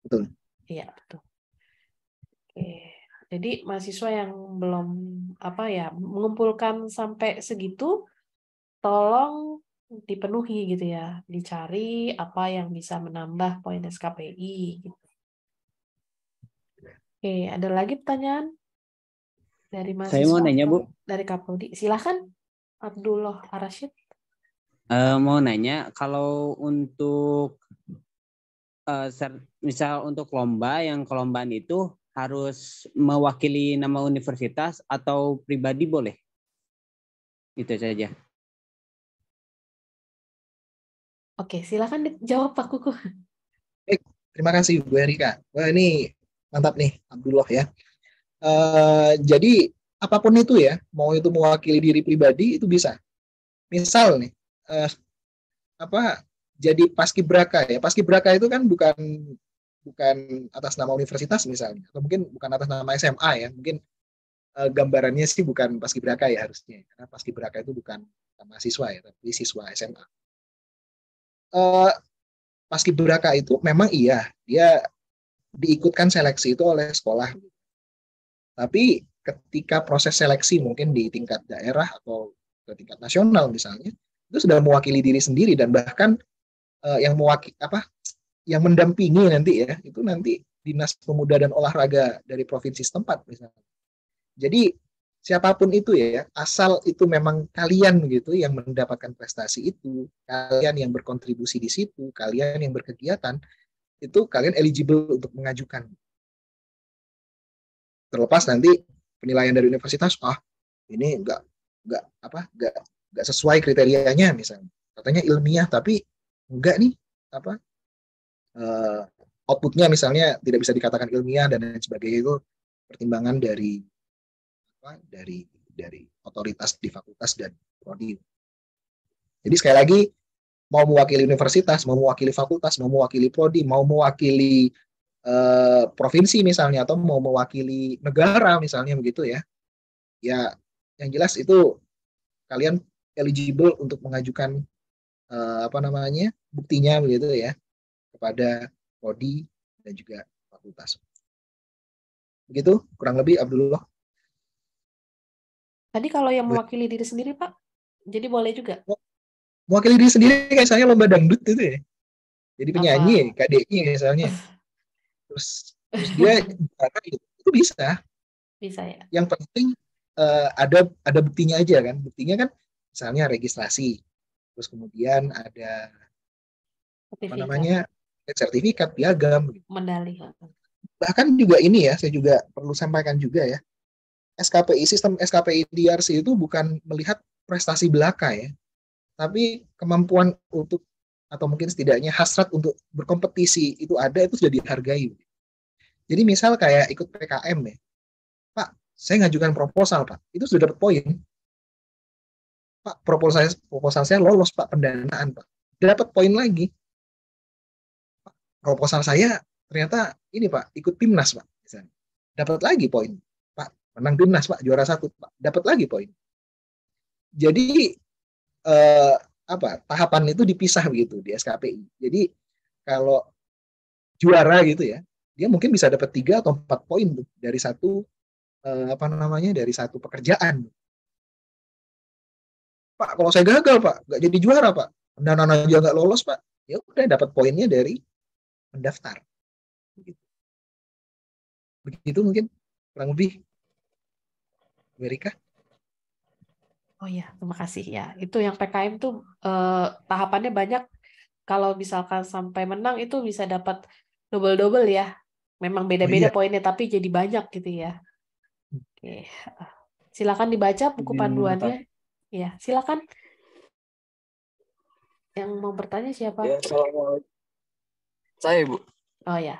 Betul. Iya, betul. Oke. Okay jadi mahasiswa yang belum apa ya mengumpulkan sampai segitu tolong dipenuhi gitu ya, dicari apa yang bisa menambah poin SKPI. Gitu. Oke, ada lagi pertanyaan dari Mas? Saya mau nanya Bu. Dari Kapolri, silahkan Abdullah Arashid. Uh, mau nanya kalau untuk uh, misal untuk lomba yang kelombaan itu harus mewakili nama universitas atau pribadi boleh? Itu saja. Oke, silakan dijawab Pak Kuku. Baik, terima kasih Bu Erika. Wah ini mantap nih Abdullah ya. Uh, jadi apapun itu ya, mau itu mewakili diri pribadi itu bisa. Misal nih, uh, apa jadi paskibraka ya. Paskibraka itu kan bukan bukan atas nama universitas misalnya atau mungkin bukan atas nama SMA ya. Mungkin uh, gambarannya sih bukan paskibraka ya harusnya. Karena paskibraka itu bukan mahasiswa ya, tapi siswa SMA uh, eh, Kibraka itu memang iya, dia diikutkan seleksi itu oleh sekolah. Tapi ketika proses seleksi mungkin di tingkat daerah atau ke tingkat nasional misalnya, itu sudah mewakili diri sendiri dan bahkan uh, yang mewakili apa yang mendampingi nanti ya, itu nanti Dinas Pemuda dan Olahraga dari provinsi setempat misalnya. Jadi siapapun itu ya, asal itu memang kalian gitu yang mendapatkan prestasi itu, kalian yang berkontribusi di situ, kalian yang berkegiatan, itu kalian eligible untuk mengajukan. Terlepas nanti penilaian dari universitas, ah ini enggak enggak apa enggak enggak sesuai kriterianya misalnya. Katanya ilmiah tapi enggak nih apa uh, outputnya misalnya tidak bisa dikatakan ilmiah dan lain sebagainya itu pertimbangan dari apa dari dari otoritas di fakultas dan prodi. Jadi sekali lagi mau mewakili universitas, mau mewakili fakultas, mau mewakili prodi, mau mewakili eh, provinsi misalnya atau mau mewakili negara misalnya begitu ya. Ya yang jelas itu kalian eligible untuk mengajukan eh, apa namanya? buktinya begitu ya kepada prodi dan juga fakultas. Begitu kurang lebih Abdullah Tadi kalau yang iya. mewakili diri sendiri, Pak, jadi boleh juga? Mewakili diri sendiri kayak misalnya lomba dangdut itu ya. Jadi penyanyi, Apa? KDI misalnya. Terus, terus dia juara itu, itu bisa. Bisa ya. Yang penting uh, ada ada buktinya aja kan. Buktinya kan misalnya registrasi. Terus kemudian ada apa namanya sertifikat piagam gitu. Mendali. Bahkan juga ini ya, saya juga perlu sampaikan juga ya SKPI sistem SKPI DRC itu bukan melihat prestasi belaka ya, tapi kemampuan untuk atau mungkin setidaknya hasrat untuk berkompetisi itu ada itu sudah dihargai. Jadi misal kayak ikut PKM ya, Pak, saya ngajukan proposal Pak, itu sudah dapat poin. Pak, proposal saya, proposal saya lolos Pak pendanaan Pak, dapat poin lagi. Pak, proposal saya ternyata ini Pak ikut timnas Pak, dapat lagi poin menang timnas pak juara satu pak dapat lagi poin jadi eh, apa tahapan itu dipisah begitu di SKPI jadi kalau juara gitu ya dia mungkin bisa dapat tiga atau empat poin dari satu eh, apa namanya dari satu pekerjaan pak kalau saya gagal pak nggak jadi juara pak pendanaan aja nggak lolos pak ya udah dapat poinnya dari mendaftar begitu begitu mungkin kurang lebih Amerika? Oh ya, terima kasih ya. Itu yang PKM tuh eh, tahapannya banyak. Kalau misalkan sampai menang itu bisa dapat double-double ya. Memang oh beda-beda oh, iya. poinnya tapi jadi banyak gitu ya. Oke. Silakan dibaca buku panduannya. Ya, silakan. Yang mau bertanya siapa? Ya, assalamualaikum. saya, Bu. Oh ya.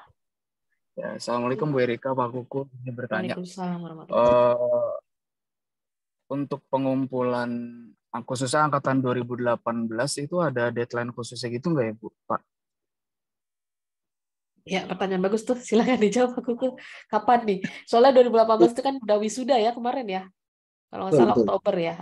Ya, Assalamualaikum Bu Erika, Pak Kuku. Saya bertanya. Waalaikumsalam untuk pengumpulan ah, khususnya angkatan 2018 itu ada deadline khususnya gitu nggak ya Bu Pak? Ya, pertanyaan bagus tuh. silahkan dijawab Kuku. Kapan nih? Soalnya 2018 itu kan udah wisuda ya kemarin ya. Kalau nggak salah Oktober ya.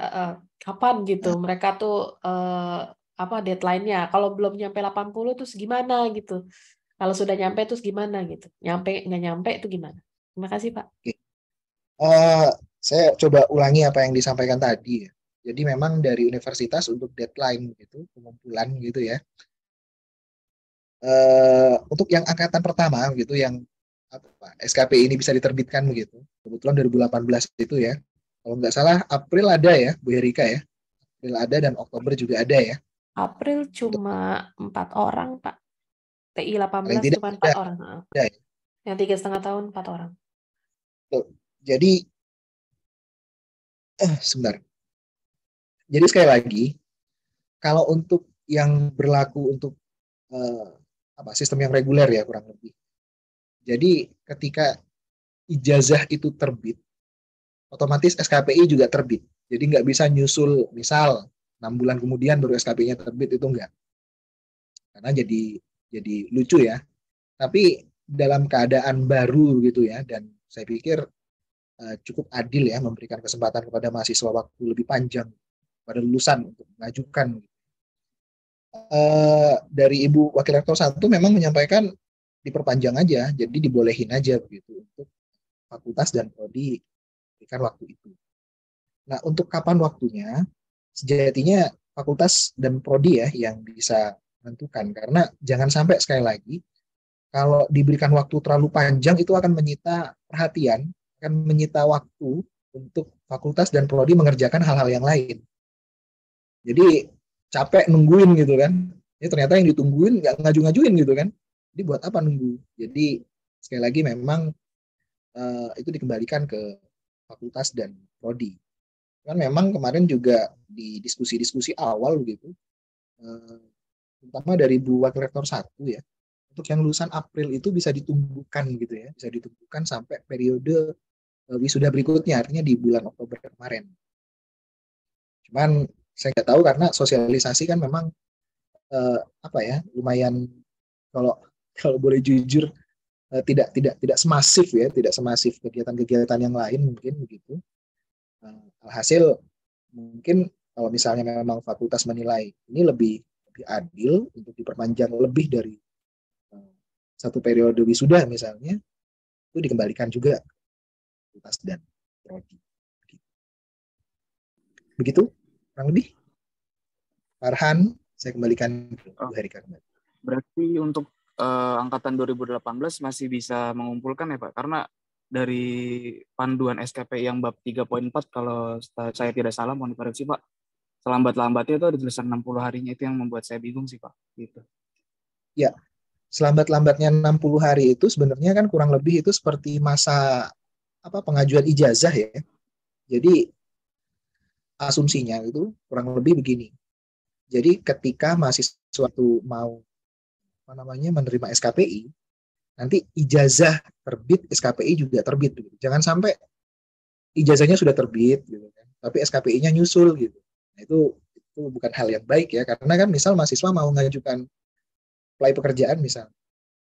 Kapan gitu? Ya. Mereka tuh eh, apa deadline-nya? Kalau belum nyampe 80 terus gimana gitu? Kalau sudah nyampe terus gimana gitu? Nyampe nggak nyampe itu gimana? Terima kasih Pak. Uh, saya coba ulangi apa yang disampaikan tadi ya. Jadi memang dari universitas untuk deadline gitu, pengumpulan gitu ya. Uh, untuk yang angkatan pertama gitu yang apa SKP ini bisa diterbitkan begitu. Kebetulan 2018 itu ya. Kalau nggak salah April ada ya Bu Herika ya. April ada dan Oktober juga ada ya. April cuma empat orang Pak. TI 18 cuma empat orang. Ada, ya. Yang tiga setengah tahun empat orang. Jadi eh, sebentar. Jadi sekali lagi, kalau untuk yang berlaku untuk eh, apa sistem yang reguler ya kurang lebih. Jadi ketika ijazah itu terbit, otomatis SKPI juga terbit. Jadi nggak bisa nyusul misal enam bulan kemudian baru SKP-nya terbit itu enggak. Karena jadi jadi lucu ya. Tapi dalam keadaan baru gitu ya dan saya pikir Eh, cukup adil ya memberikan kesempatan kepada mahasiswa waktu lebih panjang pada lulusan untuk mengajukan. Uh, dari Ibu Wakil Rektor satu memang menyampaikan diperpanjang aja, jadi dibolehin aja begitu untuk fakultas dan prodi berikan waktu itu. Nah untuk kapan waktunya sejatinya fakultas dan prodi ya yang bisa menentukan karena jangan sampai sekali lagi kalau diberikan waktu terlalu panjang itu akan menyita perhatian akan menyita waktu untuk fakultas dan prodi mengerjakan hal-hal yang lain. Jadi capek nungguin gitu kan. Ini ya, ternyata yang ditungguin nggak ngaju-ngajuin gitu kan. Jadi buat apa nunggu? Jadi sekali lagi memang uh, itu dikembalikan ke fakultas dan prodi. Kan memang kemarin juga di diskusi-diskusi awal gitu, uh, terutama dari Bu Wakil Rektor 1 ya, untuk yang lulusan April itu bisa ditumbuhkan gitu ya, bisa ditumbuhkan sampai periode Eh, wisuda berikutnya artinya di bulan Oktober kemarin. Cuman saya nggak tahu karena sosialisasi kan memang eh, apa ya lumayan kalau kalau boleh jujur eh, tidak tidak tidak semasif ya tidak semasif kegiatan-kegiatan yang lain mungkin begitu. Eh, alhasil mungkin kalau misalnya memang fakultas menilai ini lebih lebih adil untuk diperpanjang lebih dari eh, satu periode wisuda misalnya itu dikembalikan juga fakultas dan prodi. Begitu, kurang lebih. Farhan, saya kembalikan ke Bu Herika oh. kembali. Berarti untuk uh, angkatan 2018 masih bisa mengumpulkan ya Pak? Karena dari panduan SKP yang bab 3.4 kalau saya tidak salah mohon dikoreksi Pak. Selambat-lambatnya itu ada tulisan 60 harinya itu yang membuat saya bingung sih Pak. Gitu. Ya, selambat-lambatnya 60 hari itu sebenarnya kan kurang lebih itu seperti masa apa pengajuan ijazah ya. Jadi asumsinya itu kurang lebih begini. Jadi ketika mahasiswa itu mau apa namanya menerima SKPI, nanti ijazah terbit SKPI juga terbit gitu. Jangan sampai ijazahnya sudah terbit gitu kan, tapi SKPI-nya nyusul gitu. Nah, itu itu bukan hal yang baik ya karena kan misal mahasiswa mau mengajukan apply pekerjaan misal.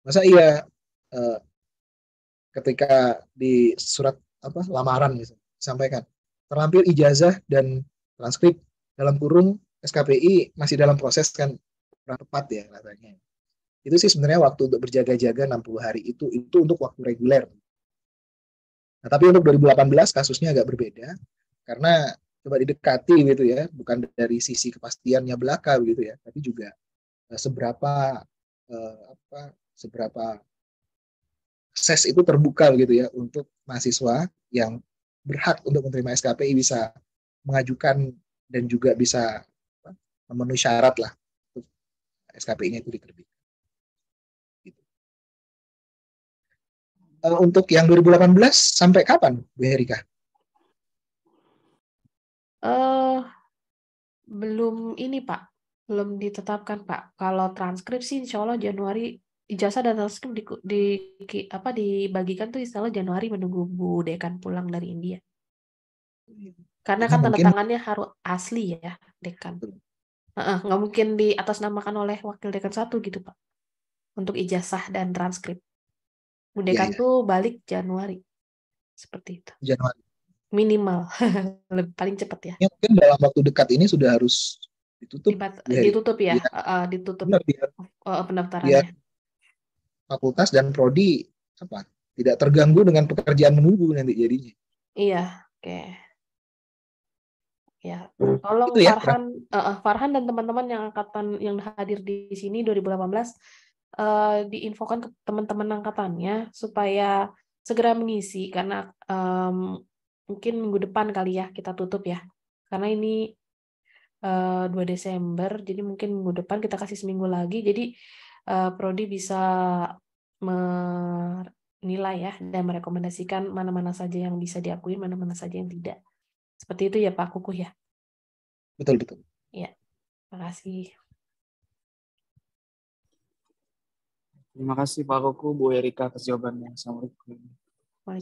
Masa iya eh, ketika di surat apa lamaran gitu, disampaikan terlampir ijazah dan transkrip dalam kurung SKPI masih dalam proses kan kurang tepat ya katanya. Itu sih sebenarnya waktu untuk berjaga-jaga 60 hari itu itu untuk waktu reguler. Nah, tapi untuk 2018 kasusnya agak berbeda karena coba didekati gitu ya, bukan dari sisi kepastiannya belaka gitu ya, tapi juga eh, seberapa eh, apa seberapa akses itu terbuka gitu ya untuk mahasiswa yang berhak untuk menerima SKPI bisa mengajukan dan juga bisa memenuhi syarat lah untuk SKPI-nya itu diterbitkan. Gitu. Eh, untuk yang 2018 sampai kapan, Bu Herika? Uh, eh, belum ini Pak, belum ditetapkan Pak. Kalau transkripsi Insya Allah Januari ijazah dan transkrip di, di, di apa dibagikan tuh istilah Januari menunggu Bu Dekan pulang dari India. Karena kan tanda tangannya harus asli ya Dekan. Nggak mungkin di atas namakan oleh wakil Dekan satu gitu Pak. Untuk ijazah dan transkrip. Bu ya, Dekan ya, ya. tuh balik Januari. Seperti itu. Januari. Minimal. Paling cepat ya. ya. Mungkin dalam waktu dekat ini sudah harus ditutup. Dibat, ya, ditutup ya, ya. Uh, ditutup Benar, biar, uh, pendaftarannya. Biar fakultas dan prodi apa tidak terganggu dengan pekerjaan menunggu nanti jadinya. Iya, oke. Okay. Ya, hmm. tolong gitu ya, Farhan, uh, Farhan dan teman-teman yang angkatan yang hadir di sini 2018 uh, eh, diinfokan ke teman-teman angkatannya supaya segera mengisi karena um, mungkin minggu depan kali ya kita tutup ya. Karena ini uh, eh, 2 Desember, jadi mungkin minggu depan kita kasih seminggu lagi. Jadi Eh, prodi bisa menilai ya dan merekomendasikan mana-mana saja yang bisa diakui, mana-mana saja yang tidak. Seperti itu ya Pak Kukuh ya. Betul betul. Ya, makasih. Terima kasih Pak Kuku, Bu Erika atas jawabannya. Assalamualaikum.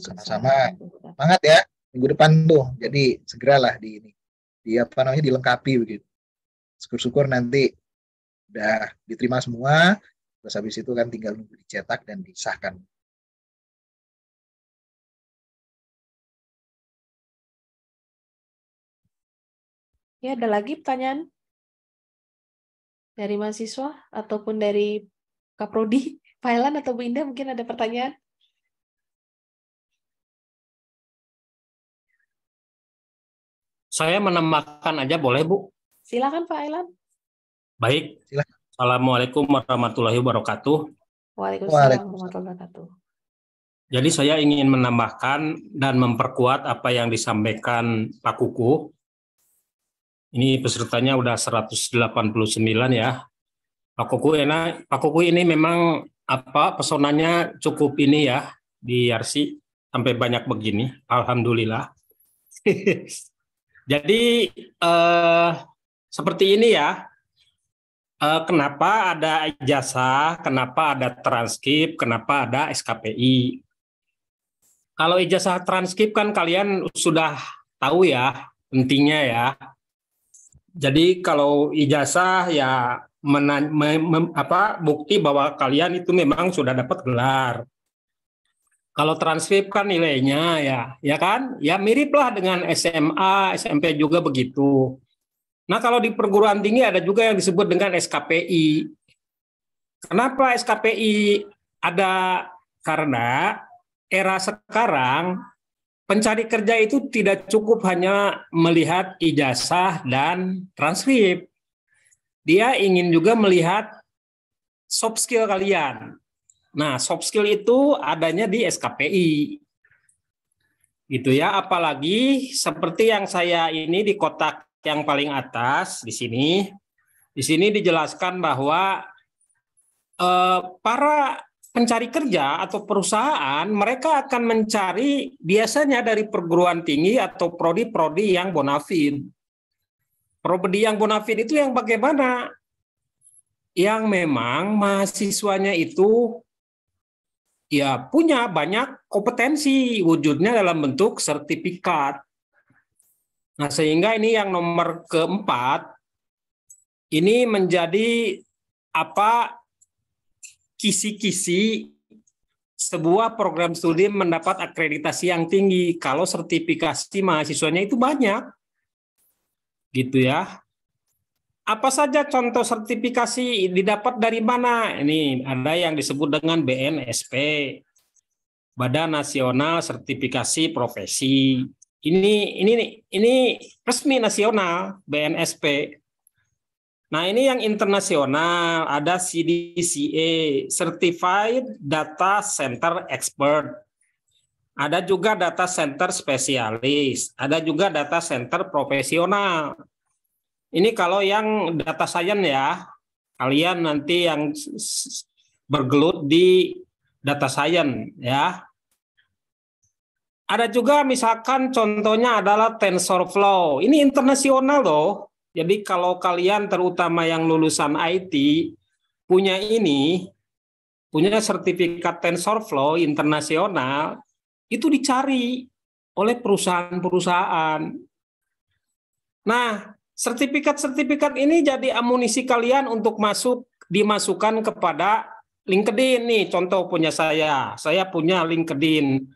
Sama-sama. Semangat ya minggu depan tuh. Jadi segeralah di ini di apa namanya dilengkapi begitu. Syukur-syukur nanti udah diterima semua terus habis itu kan tinggal nunggu dicetak dan disahkan Ya, ada lagi pertanyaan dari mahasiswa ataupun dari Kaprodi, Pailan atau Bu Indah mungkin ada pertanyaan? Saya menambahkan aja boleh, Bu? Silakan Pak Ailan. Baik. Silahkan. Assalamualaikum warahmatullahi wabarakatuh. Waalaikumsalam warahmatullahi wabarakatuh. Jadi saya ingin menambahkan dan memperkuat apa yang disampaikan Pak Kuku. Ini pesertanya udah 189 ya. Pak Kuku enak, Pak Kuku ini memang apa pesonanya cukup ini ya di Yarsi sampai banyak begini. Alhamdulillah. Jadi eh, seperti ini ya Uh, kenapa ada ijazah, kenapa ada transkrip, kenapa ada SKPI? Kalau ijazah transkrip kan kalian sudah tahu ya pentingnya ya. Jadi kalau ijazah ya menan, me, me, apa bukti bahwa kalian itu memang sudah dapat gelar. Kalau transkrip kan nilainya ya, ya kan? Ya miriplah dengan SMA, SMP juga begitu. Nah, kalau di perguruan tinggi ada juga yang disebut dengan SKPI. Kenapa SKPI ada? Karena era sekarang pencari kerja itu tidak cukup hanya melihat ijazah dan transkrip. Dia ingin juga melihat soft skill kalian. Nah, soft skill itu adanya di SKPI. Gitu ya, apalagi seperti yang saya ini di kotak yang paling atas di sini. Di sini dijelaskan bahwa eh, para pencari kerja atau perusahaan mereka akan mencari biasanya dari perguruan tinggi atau prodi-prodi yang bonafid. Prodi yang bonafid itu yang bagaimana? Yang memang mahasiswanya itu ya punya banyak kompetensi wujudnya dalam bentuk sertifikat Nah, sehingga ini yang nomor keempat ini menjadi apa kisi-kisi sebuah program studi mendapat akreditasi yang tinggi kalau sertifikasi mahasiswanya itu banyak. Gitu ya. Apa saja contoh sertifikasi didapat dari mana? Ini ada yang disebut dengan BNSP, Badan Nasional Sertifikasi Profesi ini ini ini resmi nasional BNSP. Nah, ini yang internasional ada CDCA, Certified Data Center Expert. Ada juga data center spesialis, ada juga data center profesional. Ini kalau yang data science ya, kalian nanti yang bergelut di data science ya. Ada juga misalkan contohnya adalah TensorFlow. Ini internasional loh. Jadi kalau kalian terutama yang lulusan IT punya ini, punya sertifikat TensorFlow internasional, itu dicari oleh perusahaan-perusahaan. Nah, sertifikat-sertifikat ini jadi amunisi kalian untuk masuk dimasukkan kepada LinkedIn nih contoh punya saya. Saya punya LinkedIn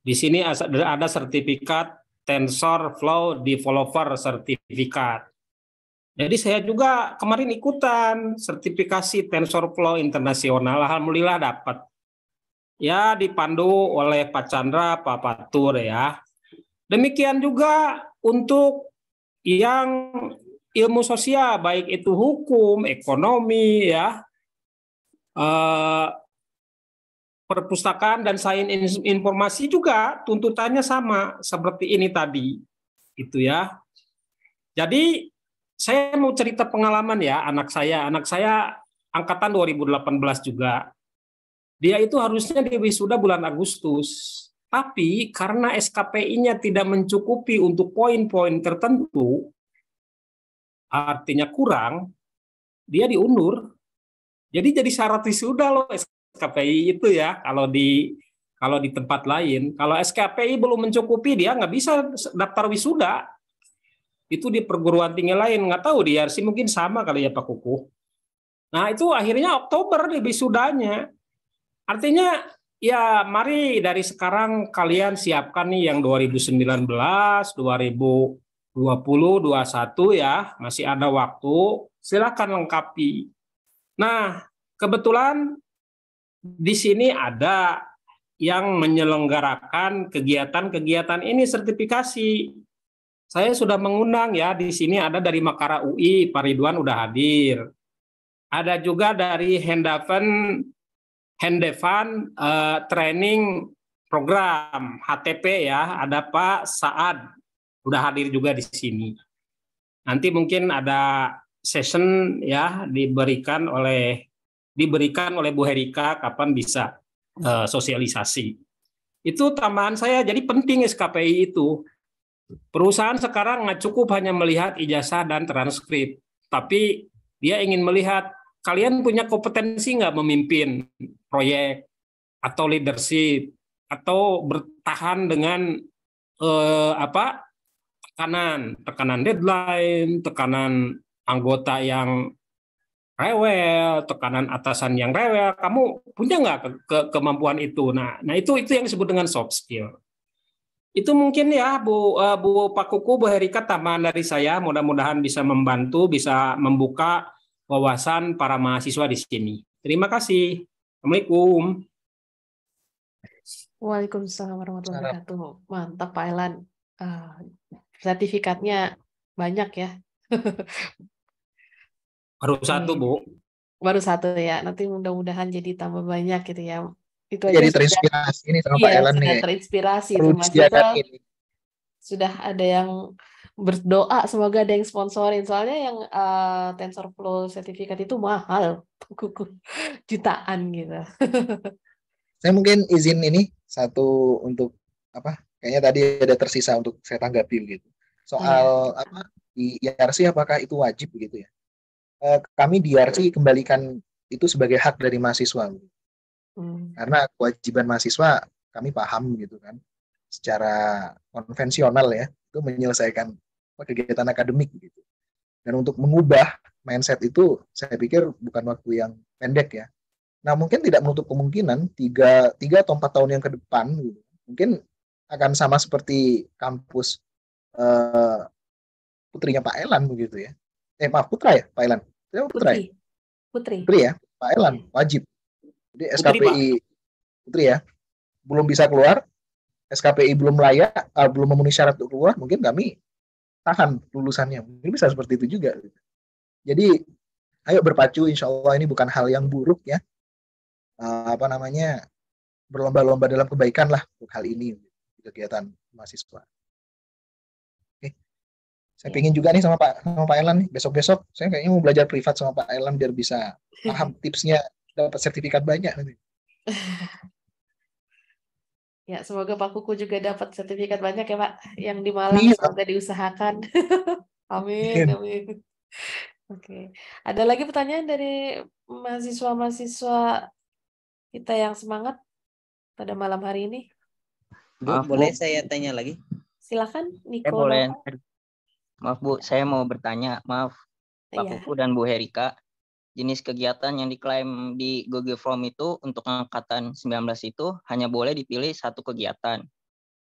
di sini ada sertifikat Tensorflow developer sertifikat. Jadi saya juga kemarin ikutan sertifikasi TensorFlow internasional, alhamdulillah dapat. Ya dipandu oleh Pak Chandra, Pak Patur ya. Demikian juga untuk yang ilmu sosial, baik itu hukum, ekonomi ya, eh, perpustakaan dan sains informasi juga tuntutannya sama seperti ini tadi. Itu ya. Jadi saya mau cerita pengalaman ya anak saya. Anak saya angkatan 2018 juga. Dia itu harusnya di wisuda bulan Agustus. Tapi karena SKPI-nya tidak mencukupi untuk poin-poin tertentu, artinya kurang, dia diundur. Jadi jadi syarat wisuda loh SKPI SKPI itu ya kalau di kalau di tempat lain kalau SKPI belum mencukupi dia nggak bisa daftar wisuda itu di perguruan tinggi lain nggak tahu dia RC mungkin sama kali ya Pak Kuku nah itu akhirnya Oktober di wisudanya artinya ya mari dari sekarang kalian siapkan nih yang 2019 2000 20, 21 ya, masih ada waktu, silahkan lengkapi. Nah, kebetulan di sini ada yang menyelenggarakan kegiatan-kegiatan ini sertifikasi. Saya sudah mengundang ya, di sini ada dari Makara UI, Pak Ridwan udah hadir. Ada juga dari Hendaven, Hendevan uh, Training Program, HTP ya, ada Pak Saad, udah hadir juga di sini. Nanti mungkin ada session ya diberikan oleh diberikan oleh Bu Herika kapan bisa uh, sosialisasi. Itu tambahan saya, jadi penting SKPI itu. Perusahaan sekarang nggak cukup hanya melihat ijazah dan transkrip, tapi dia ingin melihat kalian punya kompetensi nggak memimpin proyek atau leadership atau bertahan dengan eh, apa tekanan tekanan deadline tekanan anggota yang rewel, tekanan atasan yang rewel, kamu punya nggak ke, ke, kemampuan itu? Nah, nah itu itu yang disebut dengan soft skill. Itu mungkin ya Bu uh, Bu Kuku Bu Herika tambahan dari saya, mudah-mudahan bisa membantu, bisa membuka wawasan para mahasiswa di sini. Terima kasih. Assalamualaikum. Waalaikumsalam warahmatullahi wabarakatuh. Mantap Pak Elan. Uh, sertifikatnya banyak ya. Baru hmm. satu, Bu. Baru satu ya. Nanti mudah-mudahan jadi tambah banyak gitu ya. Itu jadi aja terinspirasi sudah, ini sama iya, Pak Elan nih. terinspirasi Terus Sudah ada yang berdoa semoga ada yang sponsorin. Soalnya yang uh, eh, TensorFlow sertifikat itu mahal, jutaan gitu. saya mungkin izin ini satu untuk apa? Kayaknya tadi ada tersisa untuk saya tanggapi gitu. Soal hmm. apa IRC apakah itu wajib gitu ya? Eh, kami di RC kembalikan itu sebagai hak dari mahasiswa. Hmm. Karena kewajiban mahasiswa kami paham gitu kan. Secara konvensional ya, itu menyelesaikan kegiatan akademik gitu. Dan untuk mengubah mindset itu saya pikir bukan waktu yang pendek ya. Nah mungkin tidak menutup kemungkinan tiga tiga atau empat tahun yang ke depan gitu. Mungkin akan sama seperti kampus uh, putrinya Pak Elan begitu ya eh maaf putra ya Pak Elan putra ya? putri. Ya? putri putri ya Pak Elan iya. wajib jadi SKPI putri, putri ya belum bisa keluar SKPI belum layak uh, belum memenuhi syarat untuk keluar mungkin kami tahan lulusannya mungkin bisa seperti itu juga jadi ayo berpacu insya Allah ini bukan hal yang buruk ya uh, apa namanya berlomba-lomba dalam kebaikan lah untuk hal ini kegiatan mahasiswa. Saya pengen juga nih sama Pak sama Pak Elan nih besok-besok saya kayaknya mau belajar privat sama Pak Elan biar bisa paham tipsnya dapat sertifikat banyak nanti. Ya, semoga Pak Kuku juga dapat sertifikat banyak ya, Pak. Yang di Malang iya. semoga diusahakan. amin, amin. amin. Oke. Okay. Ada lagi pertanyaan dari mahasiswa-mahasiswa kita yang semangat pada malam hari ini? Bu, boleh saya tanya lagi? Silakan, Niko. Eh, boleh Maaf Bu, saya mau bertanya. Maaf Pak yeah. Kuku dan Bu Herika. Jenis kegiatan yang diklaim di Google Form itu untuk angkatan 19 itu hanya boleh dipilih satu kegiatan.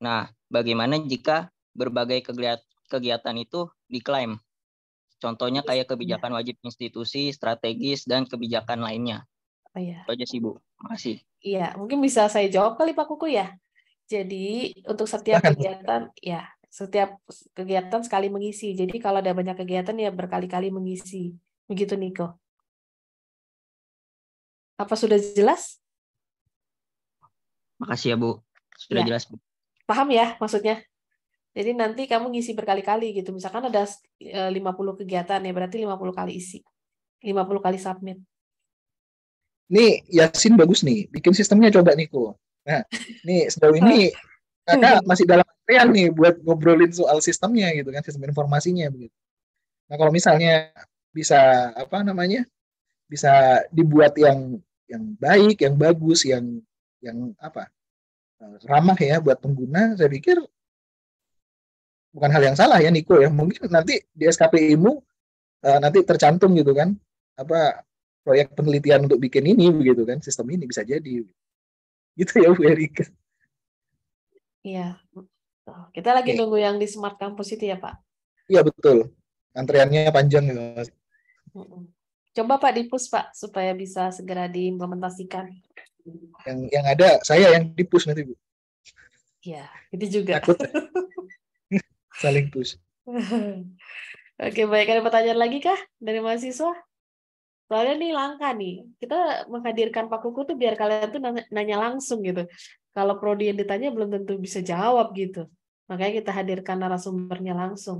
Nah, bagaimana jika berbagai kegiatan itu diklaim? Contohnya kayak iya. kebijakan wajib institusi, strategis, dan kebijakan lainnya. Oh iya. Itu aja sih Bu. Makasih. Iya, mungkin bisa saya jawab kali Pak Kuku ya. Jadi untuk setiap kegiatan, ya setiap kegiatan sekali mengisi. Jadi kalau ada banyak kegiatan ya berkali-kali mengisi. Begitu Niko. Apa sudah jelas? Makasih ya Bu. Sudah ya. jelas Bu. Paham ya maksudnya? Jadi nanti kamu ngisi berkali-kali gitu. Misalkan ada 50 eh, kegiatan ya berarti 50 kali isi. 50 kali submit. Nih Yasin bagus nih. Bikin sistemnya coba Niko. Nah, nih sejauh ini kakak masih dalam kepedean nih buat ngobrolin soal sistemnya gitu kan sistem informasinya begitu nah kalau misalnya bisa apa namanya bisa dibuat yang yang baik yang bagus yang yang apa eh, ramah ya buat pengguna saya pikir bukan hal yang salah ya Niko ya mungkin nanti di SKPI mu eh, nanti tercantum gitu kan apa proyek penelitian untuk bikin ini begitu kan sistem ini bisa jadi gitu ya Bu Erika. Iya, Oh, kita lagi nunggu yang di Smart Campus itu ya Pak? Iya betul. Antriannya panjang gitu Coba Pak dipus Pak supaya bisa segera diimplementasikan. Yang yang ada saya yang dipus nanti Bu. Iya, itu juga. Takut. Saling push. Oke, baik. Ada pertanyaan lagi kah dari mahasiswa? Soalnya nih langka nih. Kita menghadirkan Pak Kuku tuh biar kalian tuh nanya langsung gitu. Kalau prodi yang ditanya belum tentu bisa jawab gitu. Makanya kita hadirkan narasumbernya langsung.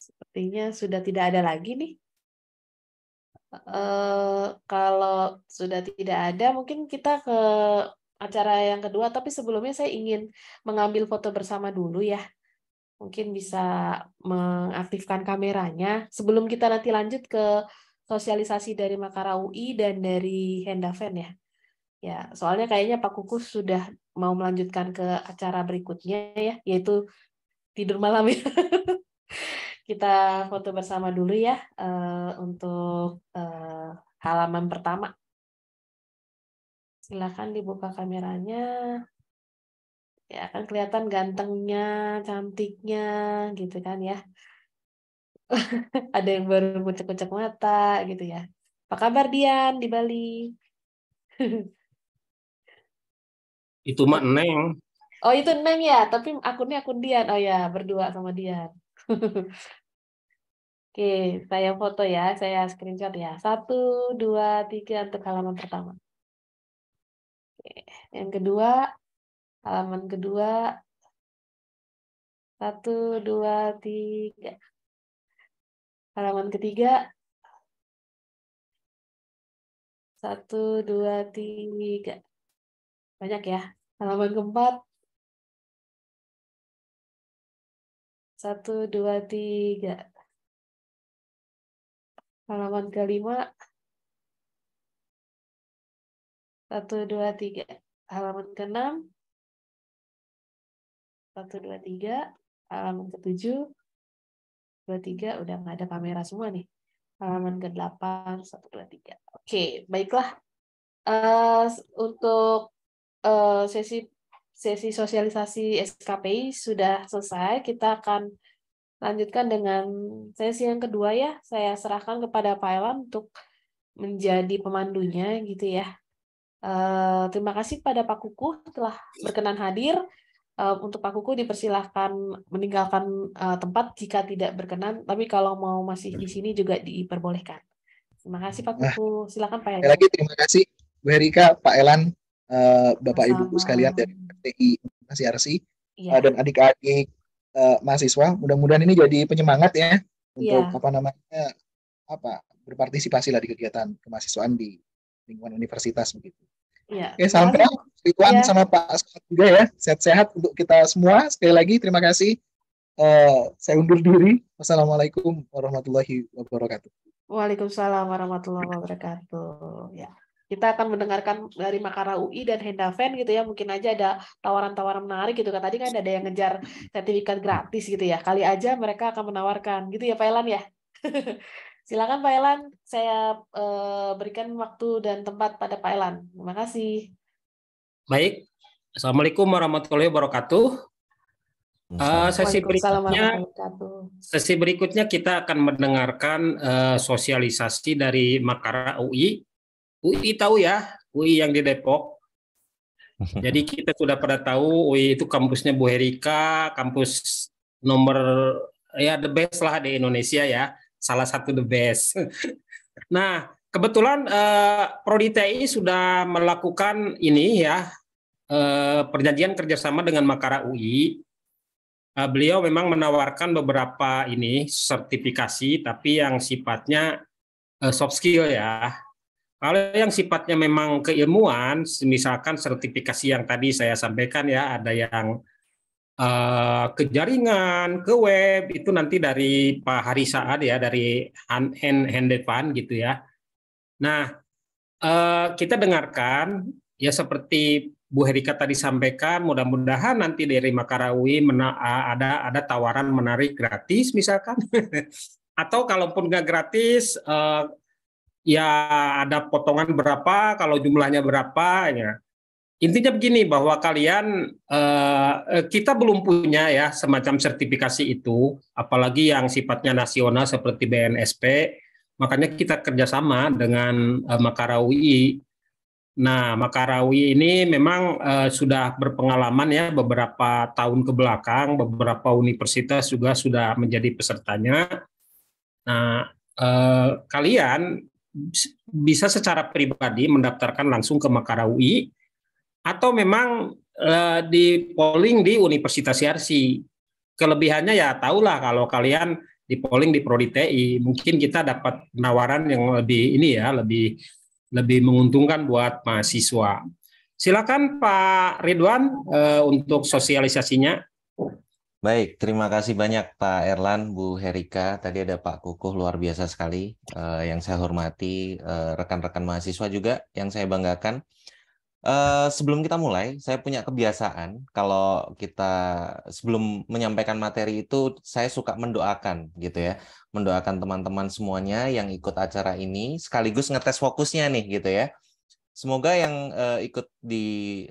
Sepertinya sudah tidak ada lagi nih. Uh, kalau sudah tidak ada, mungkin kita ke acara yang kedua, tapi sebelumnya saya ingin mengambil foto bersama dulu ya. Mungkin bisa mengaktifkan kameranya sebelum kita nanti lanjut ke sosialisasi dari Makara UI dan dari Hendaven ya. Ya, soalnya kayaknya Pak Kukus sudah mau melanjutkan ke acara berikutnya ya, yaitu tidur malam ya. Kita foto bersama dulu ya uh, untuk uh, halaman pertama. Silakan dibuka kameranya. Ya, akan kelihatan gantengnya, cantiknya gitu kan ya. ada yang baru kucek-kucek mata gitu ya. Apa kabar Dian di Bali? itu mah Neng. Oh itu Neng ya, tapi akunnya akun Dian. Oh ya, berdua sama Dian. Oke, saya foto ya, saya screenshot ya. Satu, dua, tiga untuk halaman pertama. Oke. Yang kedua, halaman kedua. Satu, dua, tiga. Halaman ketiga. Satu, dua, tiga. Banyak ya. Halaman keempat. Satu, dua, tiga. Halaman kelima. Satu, dua, tiga. Halaman keenam. Satu, dua, tiga. Halaman ketujuh dua tiga udah nggak ada kamera semua nih. Halaman ke delapan satu dua tiga Oke, baiklah. Uh, untuk uh, sesi sesi sosialisasi SKPI sudah selesai. Kita akan lanjutkan dengan sesi yang kedua ya. Saya serahkan kepada Pak Elan untuk menjadi pemandunya gitu ya. Uh, terima kasih pada Pak Kukuh telah berkenan hadir um, untuk Kuku dipersilahkan meninggalkan uh, tempat jika tidak berkenan, tapi kalau mau masih di sini juga diperbolehkan. Terima kasih Pak nah, Kuku. Nah, Silakan Pak Elan. lagi terima kasih Bu Herika, Pak Elan, uh, Bapak Sama. Ibu sekalian dari TI Masih ya. uh, iya. dan adik-adik uh, mahasiswa. Mudah-mudahan ini jadi penyemangat ya iya. untuk ya. apa namanya apa berpartisipasi lah di kegiatan kemahasiswaan di lingkungan universitas begitu. Ya. Oke, salam kenal. Ridwan yeah. sama Pak Scott juga ya. Sehat-sehat untuk kita semua. Sekali lagi terima kasih. Uh, saya undur diri. Wassalamualaikum warahmatullahi wabarakatuh. Waalaikumsalam warahmatullahi wabarakatuh. Ya. Kita akan mendengarkan dari Makara UI dan Hendaven gitu ya. Mungkin aja ada tawaran-tawaran menarik gitu kan. Tadi kan ada yang ngejar sertifikat gratis gitu ya. Kali aja mereka akan menawarkan gitu ya Pak Elan ya. Silakan Pak Elan, saya eh, berikan waktu dan tempat pada Pak Elan. Terima kasih. Baik, Assalamualaikum warahmatullahi wabarakatuh. Uh, sesi berikutnya, sesi berikutnya kita akan mendengarkan uh, sosialisasi dari Makara UI. UI tahu ya, UI yang di Depok. Jadi kita sudah pada tahu UI itu kampusnya Bu Herika, kampus nomor ya the best lah di Indonesia ya, salah satu the best. nah, Kebetulan uh, Prodi TI sudah melakukan ini ya uh, perjanjian kerjasama dengan Makara UI. Uh, eh, beliau memang menawarkan beberapa ini sertifikasi, tapi yang sifatnya uh, soft skill ya. Kalau yang sifatnya memang keilmuan, misalkan sertifikasi yang tadi saya sampaikan ya, ada yang uh, ke jaringan, ke web itu nanti dari Pak Hari ya, dari hand hand, gitu ya Nah, eh, kita dengarkan ya seperti Bu Herika tadi sampaikan, mudah-mudahan nanti dari Makarawi ada ada tawaran menarik gratis misalkan, atau kalaupun nggak gratis eh, ya ada potongan berapa, kalau jumlahnya berapa ya. Intinya begini bahwa kalian eh, kita belum punya ya semacam sertifikasi itu, apalagi yang sifatnya nasional seperti BNSP Makanya kita kerjasama dengan uh, eh, Makarawi. Nah, Makarawi ini memang uh, sudah berpengalaman ya beberapa tahun ke belakang, beberapa universitas juga sudah menjadi pesertanya. Nah, uh, kalian bisa secara pribadi mendaftarkan langsung ke Makarawi atau memang uh, di polling di Universitas Yarsi. Kelebihannya ya tahulah kalau kalian di polling di prodi TI mungkin kita dapat penawaran yang lebih ini ya lebih lebih menguntungkan buat mahasiswa. Silakan Pak Ridwan eh, untuk sosialisasinya. Baik, terima kasih banyak Pak Erlan, Bu Herika. Tadi ada Pak Kukuh luar biasa sekali eh, yang saya hormati, eh, rekan-rekan mahasiswa juga yang saya banggakan. Eh, sebelum kita mulai, saya punya kebiasaan kalau kita sebelum menyampaikan materi itu saya suka mendoakan gitu ya, mendoakan teman-teman semuanya yang ikut acara ini sekaligus ngetes fokusnya nih gitu ya. Semoga yang uh, ikut di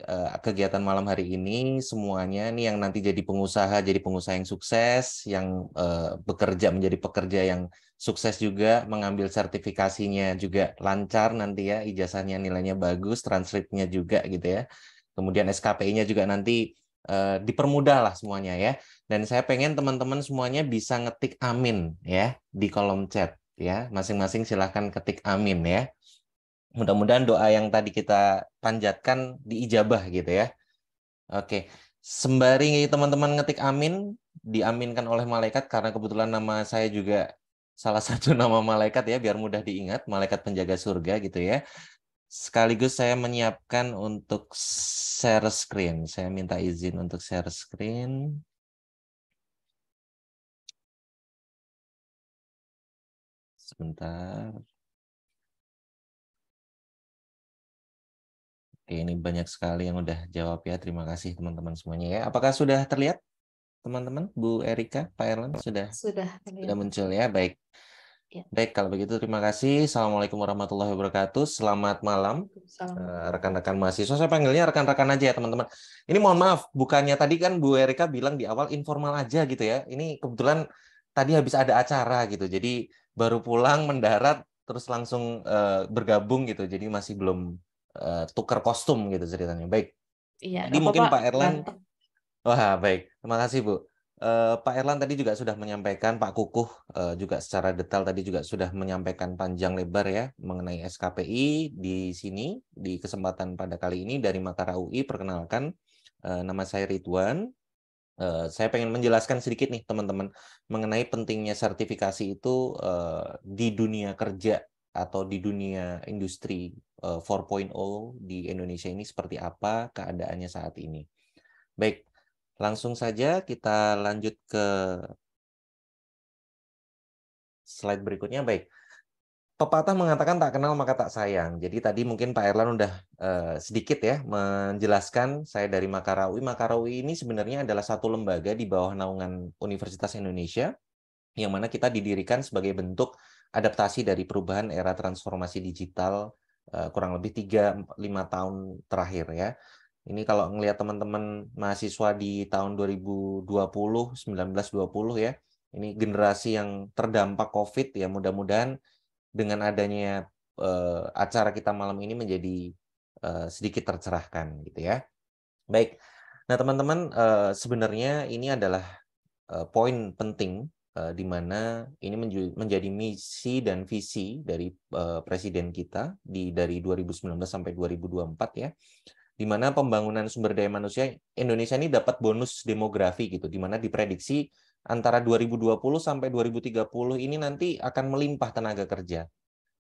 uh, kegiatan malam hari ini semuanya nih yang nanti jadi pengusaha, jadi pengusaha yang sukses, yang uh, bekerja menjadi pekerja yang sukses juga, mengambil sertifikasinya juga lancar nanti ya, ijazahnya nilainya bagus, transkripnya juga gitu ya. Kemudian SKPI-nya juga nanti uh, dipermudah lah semuanya ya. Dan saya pengen teman-teman semuanya bisa ngetik amin ya di kolom chat ya. Masing-masing silahkan ketik amin ya mudah-mudahan doa yang tadi kita panjatkan diijabah gitu ya. Oke, sembari teman-teman ngetik amin, diaminkan oleh malaikat karena kebetulan nama saya juga salah satu nama malaikat ya, biar mudah diingat, malaikat penjaga surga gitu ya. Sekaligus saya menyiapkan untuk share screen. Saya minta izin untuk share screen. Sebentar. Oke, ini banyak sekali yang udah jawab ya. Terima kasih teman-teman semuanya ya. Apakah sudah terlihat teman-teman? Bu Erika, Pak Erlan sudah sudah, sudah muncul ya. Baik. Ya. Baik, kalau begitu terima kasih. Assalamualaikum warahmatullahi wabarakatuh. Selamat malam eh, rekan-rekan mahasiswa. Saya panggilnya rekan-rekan aja ya teman-teman. Ini mohon maaf, bukannya tadi kan Bu Erika bilang di awal informal aja gitu ya. Ini kebetulan tadi habis ada acara gitu. Jadi baru pulang mendarat terus langsung uh, bergabung gitu. Jadi masih belum uh, tukar kostum gitu ceritanya. Baik. Iya. Jadi mungkin Pak, Pak Erlan. Wah baik. Terima kasih Bu. Uh, Pak Erlan tadi juga sudah menyampaikan, Pak Kukuh uh, juga secara detail tadi juga sudah menyampaikan panjang lebar ya mengenai SKPI di sini di kesempatan pada kali ini dari Makara UI. Perkenalkan, uh, nama saya Ridwan. Uh, saya pengen menjelaskan sedikit nih teman-teman mengenai pentingnya sertifikasi itu uh, di dunia kerja atau di dunia industri 4.0 eh, di Indonesia ini seperti apa keadaannya saat ini. Baik, langsung saja kita lanjut ke slide berikutnya. Baik, pepatah mengatakan tak kenal maka tak sayang. Jadi tadi mungkin Pak Erlan udah eh, sedikit ya menjelaskan saya dari Makarawi. Makarawi ini sebenarnya adalah satu lembaga di bawah naungan Universitas Indonesia yang mana kita didirikan sebagai bentuk adaptasi dari perubahan era transformasi digital Eh, kurang lebih 3-5 tahun terakhir ya. Ini kalau ngelihat teman-teman mahasiswa di tahun 2020, 1920 ya, ini generasi yang terdampak COVID ya mudah-mudahan dengan adanya uh, acara kita malam ini menjadi uh, sedikit tercerahkan gitu ya. Baik, nah teman-teman uh, sebenarnya ini adalah uh, poin penting Eh, di mana ini menjadi misi dan visi dari eh, presiden kita di dari 2019 sampai 2024 ya di mana pembangunan sumber daya manusia Indonesia ini dapat bonus demografi gitu di mana diprediksi antara 2020 sampai 2030 ini nanti akan melimpah tenaga kerja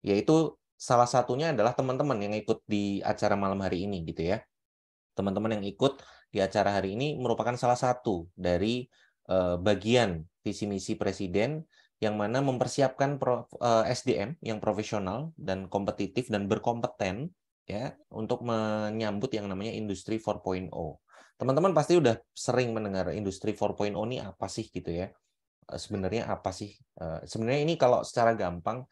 yaitu salah satunya adalah teman-teman yang ikut di acara malam hari ini gitu ya teman-teman yang ikut di acara hari ini merupakan salah satu dari eh, bagian visi misi presiden yang mana mempersiapkan eh, SDM yang profesional dan kompetitif dan berkompeten ya untuk menyambut yang namanya industri 4.0. Teman-teman pasti udah sering mendengar industri 4.0 ini apa sih gitu ya. Eh, sebenarnya apa sih? Eh, sebenarnya ini kalau secara gampang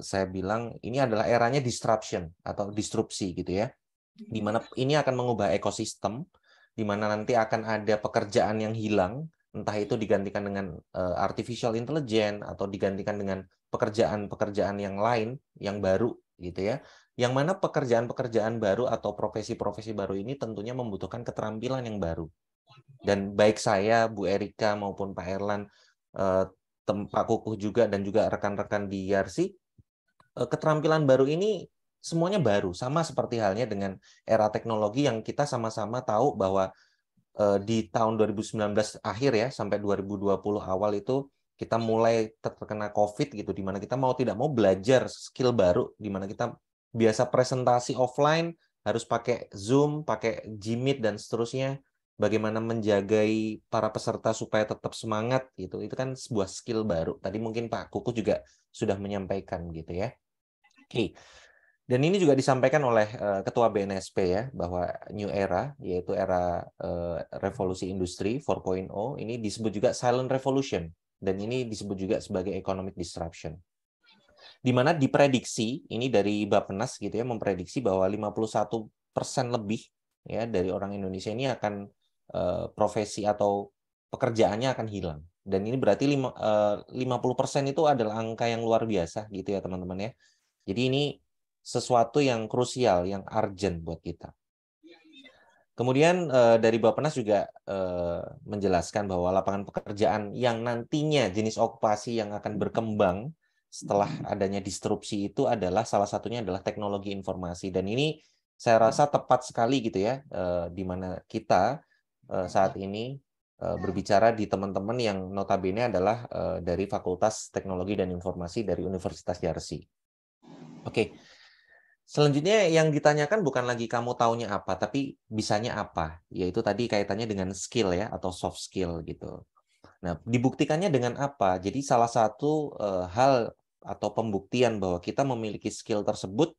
saya bilang ini adalah eranya disruption atau disrupsi gitu ya. Di mana ini akan mengubah ekosistem, di mana nanti akan ada pekerjaan yang hilang, entah itu digantikan dengan uh, artificial intelligence atau digantikan dengan pekerjaan-pekerjaan yang lain yang baru gitu ya. Yang mana pekerjaan-pekerjaan baru atau profesi-profesi baru ini tentunya membutuhkan keterampilan yang baru. Dan baik saya, Bu Erika maupun Pak Erlan, uh, Pak Kukuh juga dan juga rekan-rekan di YRC, uh, eh, keterampilan baru ini semuanya baru, sama seperti halnya dengan era teknologi yang kita sama-sama tahu bahwa Eh, di tahun 2019 akhir ya sampai 2020 awal itu kita mulai terkena COVID gitu, di mana kita mau tidak mau belajar skill baru, di mana kita biasa presentasi offline harus pakai Zoom, pakai Jimit dan seterusnya. Bagaimana menjagai para peserta supaya tetap semangat gitu, itu kan sebuah skill baru. Tadi mungkin Pak Kuku juga sudah menyampaikan gitu ya. Oke, okay. Dan ini juga disampaikan oleh eh, Ketua BNSP ya bahwa new era yaitu era eh, revolusi industri 4.0 ini disebut juga silent revolution dan ini disebut juga sebagai economic disruption. Di mana diprediksi ini dari Bappenas gitu ya memprediksi bahwa 51% lebih ya dari orang Indonesia ini akan eh, profesi atau pekerjaannya akan hilang. Dan ini berarti lima, uh, 50% itu adalah angka yang luar biasa gitu ya teman-teman ya. Jadi ini sesuatu yang krusial, yang urgent buat kita. Kemudian eh, dari Bapak Nas juga eh, menjelaskan bahwa lapangan pekerjaan yang nantinya jenis okupasi yang akan berkembang setelah hmm. adanya disrupsi itu adalah salah satunya adalah teknologi informasi dan ini saya rasa hmm. tepat sekali gitu ya eh, di mana kita saat ini berbicara di teman-teman yang notabene adalah dari Fakultas Teknologi dan Informasi dari Universitas Yarsi. Oke. Selanjutnya yang ditanyakan bukan lagi kamu taunya apa, tapi bisanya apa. Yaitu tadi kaitannya dengan skill ya atau soft skill gitu. Nah, dibuktikannya dengan apa? Jadi salah satu uh, hal atau pembuktian bahwa kita memiliki skill tersebut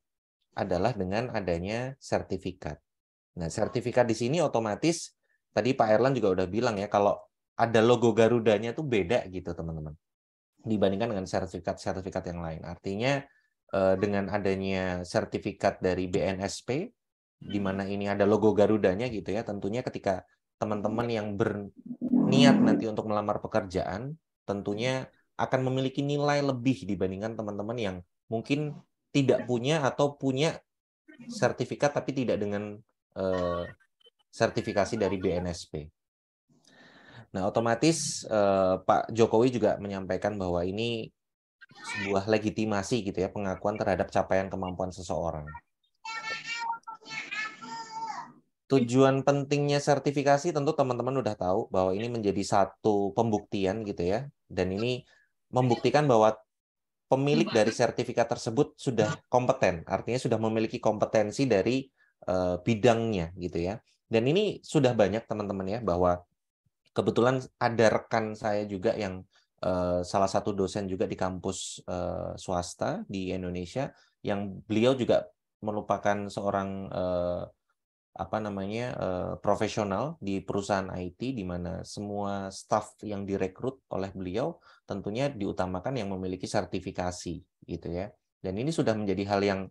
adalah dengan adanya sertifikat. Nah, sertifikat di sini otomatis tadi Pak Erlan juga udah bilang ya kalau ada logo Garudanya tuh beda gitu, teman-teman. Dibandingkan dengan sertifikat-sertifikat yang lain. Artinya Eh, dengan adanya sertifikat dari BNSP di hmm. mana ini ada logo Garudanya gitu ya tentunya ketika teman-teman yang berniat nanti hmm. untuk melamar pekerjaan tentunya akan memiliki nilai lebih dibandingkan teman-teman yang mungkin tidak punya atau punya sertifikat tapi tidak dengan uh, sertifikasi dari BNSP. Nah, otomatis uh, Pak Jokowi juga menyampaikan bahwa ini sebuah legitimasi gitu ya pengakuan terhadap capaian kemampuan seseorang. Tujuan pentingnya sertifikasi tentu teman-teman udah tahu bahwa ini menjadi satu pembuktian gitu ya dan ini membuktikan bahwa pemilik dari sertifikat tersebut sudah kompeten, artinya sudah memiliki kompetensi dari uh, bidangnya gitu ya. Dan ini sudah banyak teman-teman ya bahwa kebetulan ada rekan saya juga yang Eh, salah satu dosen juga di kampus eh, swasta di Indonesia yang beliau juga merupakan seorang eh, apa namanya profesional di perusahaan IT di mana semua staff yang direkrut oleh beliau tentunya diutamakan yang memiliki sertifikasi gitu ya dan ini sudah menjadi hal yang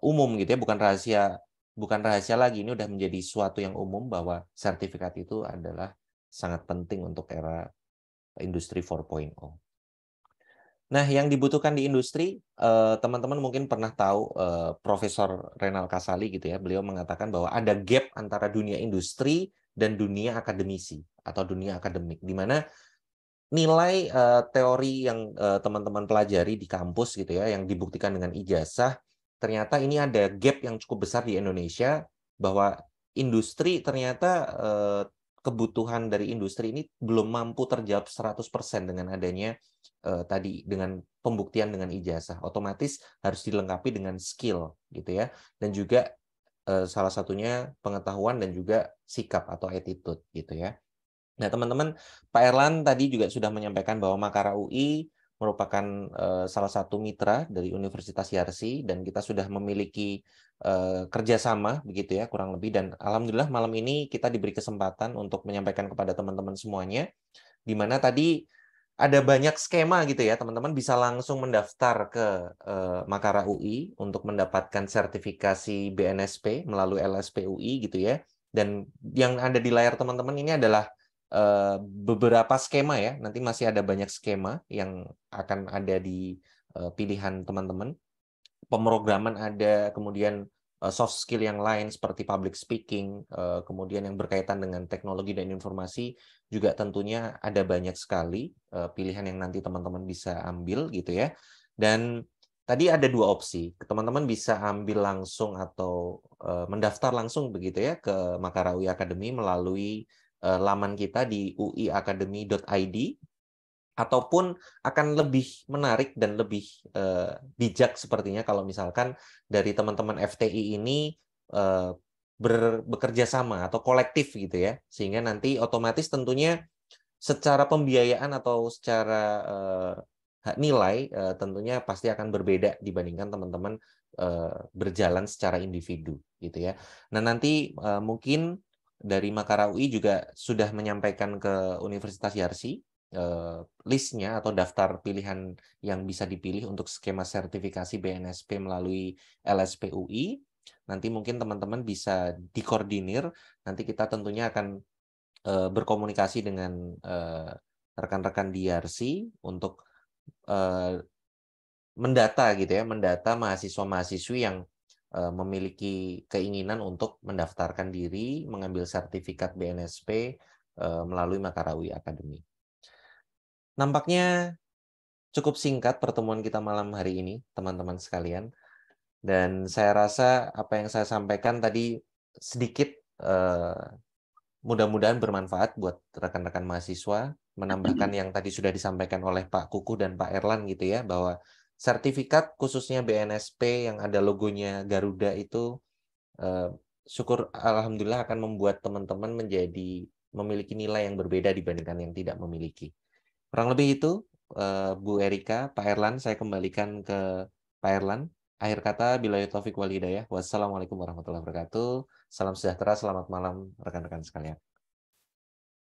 umum gitu ya bukan rahasia bukan rahasia lagi ini sudah menjadi suatu yang umum bahwa sertifikat itu adalah sangat penting untuk era industri 4.0. Nah, yang dibutuhkan di industri, eh, teman-teman mungkin pernah tahu eh, Profesor Renal Kasali gitu ya, beliau mengatakan bahwa ada gap antara dunia industri dan dunia akademisi atau dunia akademik, di mana nilai eh, teori yang teman-teman pelajari di kampus gitu ya, yang dibuktikan dengan ijazah, ternyata ini ada gap yang cukup besar di Indonesia bahwa industri ternyata kebutuhan dari industri ini belum mampu terjawab 100% dengan adanya uh, tadi dengan pembuktian dengan ijazah. Otomatis harus dilengkapi dengan skill gitu ya. Dan juga uh, salah satunya pengetahuan dan juga sikap atau attitude gitu ya. Nah, teman-teman, Pak Erlan tadi juga sudah menyampaikan bahwa Makara UI merupakan uh, salah satu mitra dari Universitas Yarsi dan kita sudah memiliki uh, kerjasama begitu ya kurang lebih dan alhamdulillah malam ini kita diberi kesempatan untuk menyampaikan kepada teman-teman semuanya di mana tadi ada banyak skema gitu ya teman-teman bisa langsung mendaftar ke uh, Makara UI untuk mendapatkan sertifikasi BNSP melalui LSP UI gitu ya dan yang ada di layar teman-teman ini adalah Eh, beberapa skema ya. Nanti masih ada banyak skema yang akan ada di eh, pilihan teman-teman. Pemrograman ada, kemudian eh, soft skill yang lain seperti public speaking, kemudian yang berkaitan dengan teknologi dan informasi juga tentunya ada banyak sekali pilihan yang nanti teman-teman bisa ambil gitu ya. Dan tadi ada dua opsi. Teman-teman bisa ambil langsung atau mendaftar langsung begitu ya ke Makarawi Academy melalui Eh, laman kita di uiacademy.id ataupun akan lebih menarik dan lebih uh, bijak sepertinya kalau misalkan dari teman-teman FTI ini uh, bekerja sama atau kolektif gitu ya sehingga nanti otomatis tentunya secara pembiayaan atau secara uh, nilai uh, tentunya pasti akan berbeda dibandingkan teman-teman uh, berjalan secara individu gitu ya. Nah nanti uh, mungkin dari Makara UI juga sudah menyampaikan ke Universitas Yarsi eh, listnya atau daftar pilihan yang bisa dipilih untuk skema sertifikasi BNSP melalui LSPUI. Nanti mungkin teman-teman bisa dikoordinir. Nanti kita tentunya akan eh, berkomunikasi dengan eh, rekan-rekan di Yarsi untuk eh, mendata gitu ya, mendata mahasiswa-mahasiswi yang Eh, memiliki keinginan untuk mendaftarkan diri mengambil sertifikat BNSP eh, melalui Makarawi Academy. Nampaknya cukup singkat pertemuan kita malam hari ini, teman-teman sekalian. Dan saya rasa apa yang saya sampaikan tadi sedikit eh, mudah-mudahan bermanfaat buat rekan-rekan mahasiswa, menambahkan yang tadi sudah disampaikan oleh Pak Kuku dan Pak Erlan gitu ya, bahwa sertifikat khususnya BNSP yang ada logonya Garuda itu eh, syukur alhamdulillah akan membuat teman-teman menjadi memiliki nilai yang berbeda dibandingkan yang tidak memiliki. Kurang lebih itu eh, Bu Erika, Pak Erlan, saya kembalikan ke Pak Erlan. Akhir kata, bila taufik wal hidayah. Wassalamualaikum warahmatullahi wabarakatuh. Salam sejahtera, selamat malam rekan-rekan sekalian.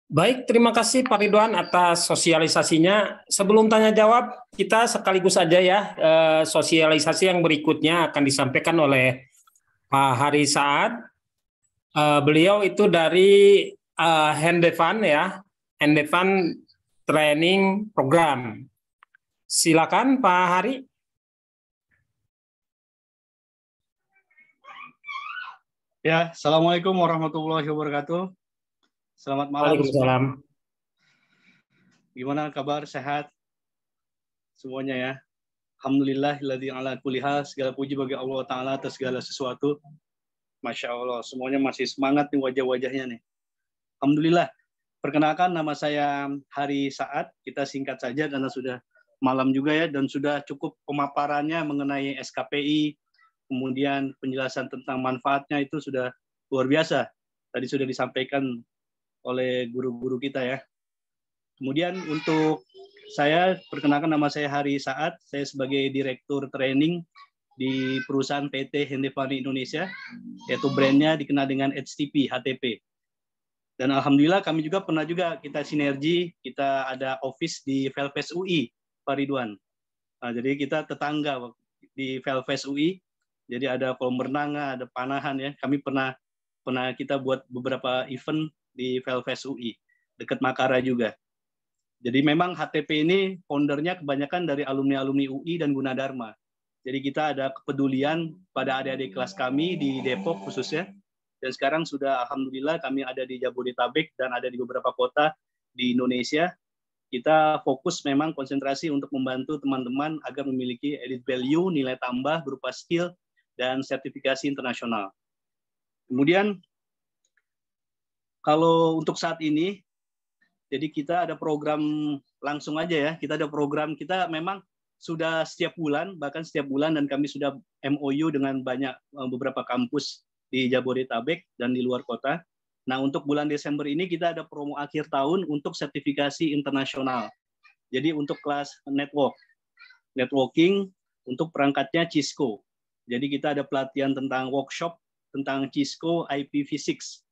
Baik, terima kasih Pak Ridwan atas sosialisasinya. Sebelum tanya jawab, kita sekaligus saja ya eh, sosialisasi yang berikutnya akan disampaikan oleh Pak Hari Saat. Eh, beliau itu dari eh, Handevan ya, Handevan Training Program. Silakan Pak Hari. Ya, assalamualaikum warahmatullahi wabarakatuh. Selamat malam. Waalaikumsalam. Gimana kabar? Sehat? Semuanya ya. Alhamdulillah, ladhi ala kuliha, segala puji bagi Allah Ta'ala atas segala sesuatu. Masya Allah, semuanya masih semangat nih wajah-wajahnya nih. Alhamdulillah, perkenalkan nama saya Hari Saat, kita singkat saja karena sudah malam juga ya, dan sudah cukup pemaparannya mengenai SKPI, kemudian penjelasan tentang manfaatnya itu sudah luar biasa. Tadi sudah disampaikan oleh guru-guru kita ya. Kemudian untuk saya perkenalkan nama saya Hari Saat, saya sebagai direktur training di perusahaan PT Hendefani Indonesia, yaitu brandnya dikenal dengan HTP, HTP. Dan alhamdulillah kami juga pernah juga kita sinergi, kita ada office di Velves UI, Pak Ridwan. Nah, jadi kita tetangga di Velves UI, jadi ada kolam renang, ada panahan ya. Kami pernah pernah kita buat beberapa event di Velves UI, dekat Makara juga. Jadi memang HTP ini foundernya kebanyakan dari alumni-alumni UI dan Gunadarma. Jadi kita ada kepedulian pada adik-adik kelas kami di Depok khususnya. Dan sekarang sudah alhamdulillah kami ada di Jabodetabek dan ada di beberapa kota di Indonesia. Kita fokus memang konsentrasi untuk membantu teman-teman agar memiliki edit value, nilai tambah berupa skill dan sertifikasi internasional. Kemudian kalau untuk saat ini, jadi kita ada program langsung aja ya. Kita ada program kita memang sudah setiap bulan bahkan setiap bulan dan kami sudah MOU dengan banyak eh, beberapa kampus di Jabodetabek dan di luar kota. Nah, untuk bulan Desember ini kita ada promo akhir tahun untuk sertifikasi internasional. Jadi untuk kelas network, networking untuk perangkatnya Cisco. Jadi kita ada pelatihan tentang workshop tentang Cisco IPv6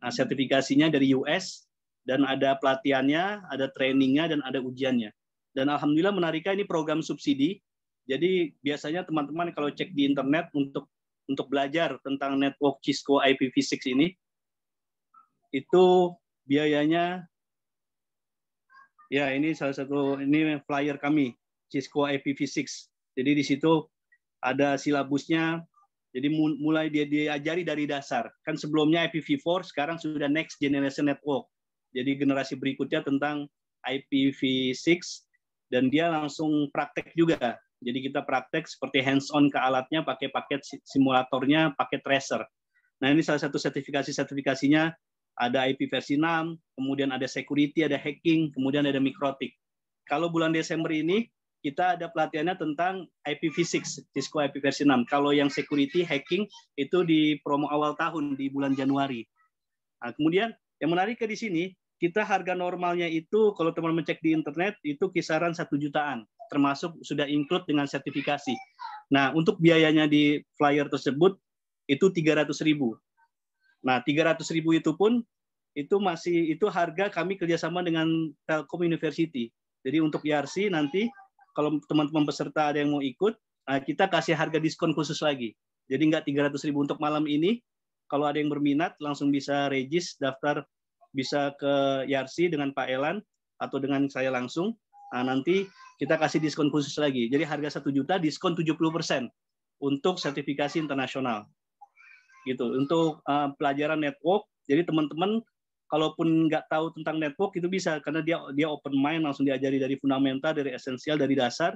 Nah, sertifikasinya dari US dan ada pelatihannya, ada trainingnya dan ada ujiannya. Dan alhamdulillah menariknya ini program subsidi. Jadi biasanya teman-teman kalau cek di internet untuk untuk belajar tentang network Cisco IPv6 ini itu biayanya ya ini salah satu ini flyer kami Cisco IPv6. Jadi di situ ada silabusnya, jadi mulai dia diajari dari dasar. Kan sebelumnya IPv4, sekarang sudah next generation network. Jadi generasi berikutnya tentang IPv6 dan dia langsung praktek juga. Jadi kita praktek seperti hands on ke alatnya pakai paket simulatornya, paket tracer. Nah, ini salah satu sertifikasi-sertifikasinya ada IP versi 6, kemudian ada security, ada hacking, kemudian ada mikrotik. Kalau bulan Desember ini kita ada pelatihannya tentang IPv6, Cisco IP versi 6. Kalau yang security hacking itu di promo awal tahun di bulan Januari. Nah, kemudian yang menarik ke di sini, kita harga normalnya itu kalau teman mencek di internet itu kisaran satu jutaan, termasuk sudah include dengan sertifikasi. Nah, untuk biayanya di flyer tersebut itu ratus ribu. Nah, ratus ribu itu pun itu masih itu harga kami kerjasama dengan Telkom University. Jadi untuk YRC e nanti kalau teman-teman peserta ada yang mau ikut, ah, kita kasih harga diskon khusus lagi. Jadi nggak 300 ribu untuk malam ini. Kalau ada yang berminat, langsung bisa regis, daftar bisa ke Yarsi dengan Pak Elan atau dengan saya langsung. Nah, nanti kita kasih diskon khusus lagi. Jadi harga 1 juta, diskon 70% untuk sertifikasi internasional. Gitu. Untuk uh, pelajaran network, jadi teman-teman kalaupun nggak tahu tentang network itu bisa karena dia dia open mind langsung diajari dari fundamental dari esensial dari dasar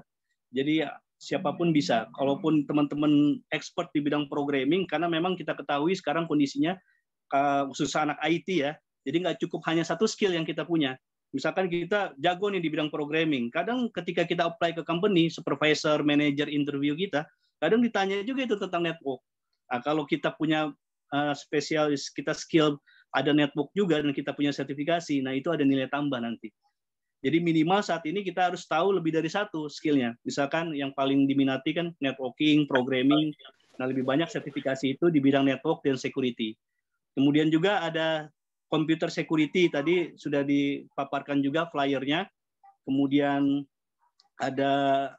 jadi ya, siapapun bisa kalaupun teman-teman expert di bidang programming karena memang kita ketahui sekarang kondisinya eh, khusus anak IT ya jadi nggak cukup hanya satu skill yang kita punya misalkan kita jago nih di bidang programming kadang ketika kita apply ke company supervisor manager interview kita kadang ditanya juga itu tentang network nah, kalau kita punya uh, spesialis kita skill ada network juga dan kita punya sertifikasi, nah itu ada nilai tambah nanti. Jadi minimal saat ini kita harus tahu lebih dari satu skillnya. Misalkan yang paling diminati kan networking, programming. Nah lebih banyak sertifikasi itu di bidang network dan security. Kemudian juga ada computer security tadi sudah dipaparkan juga flyernya. Kemudian ada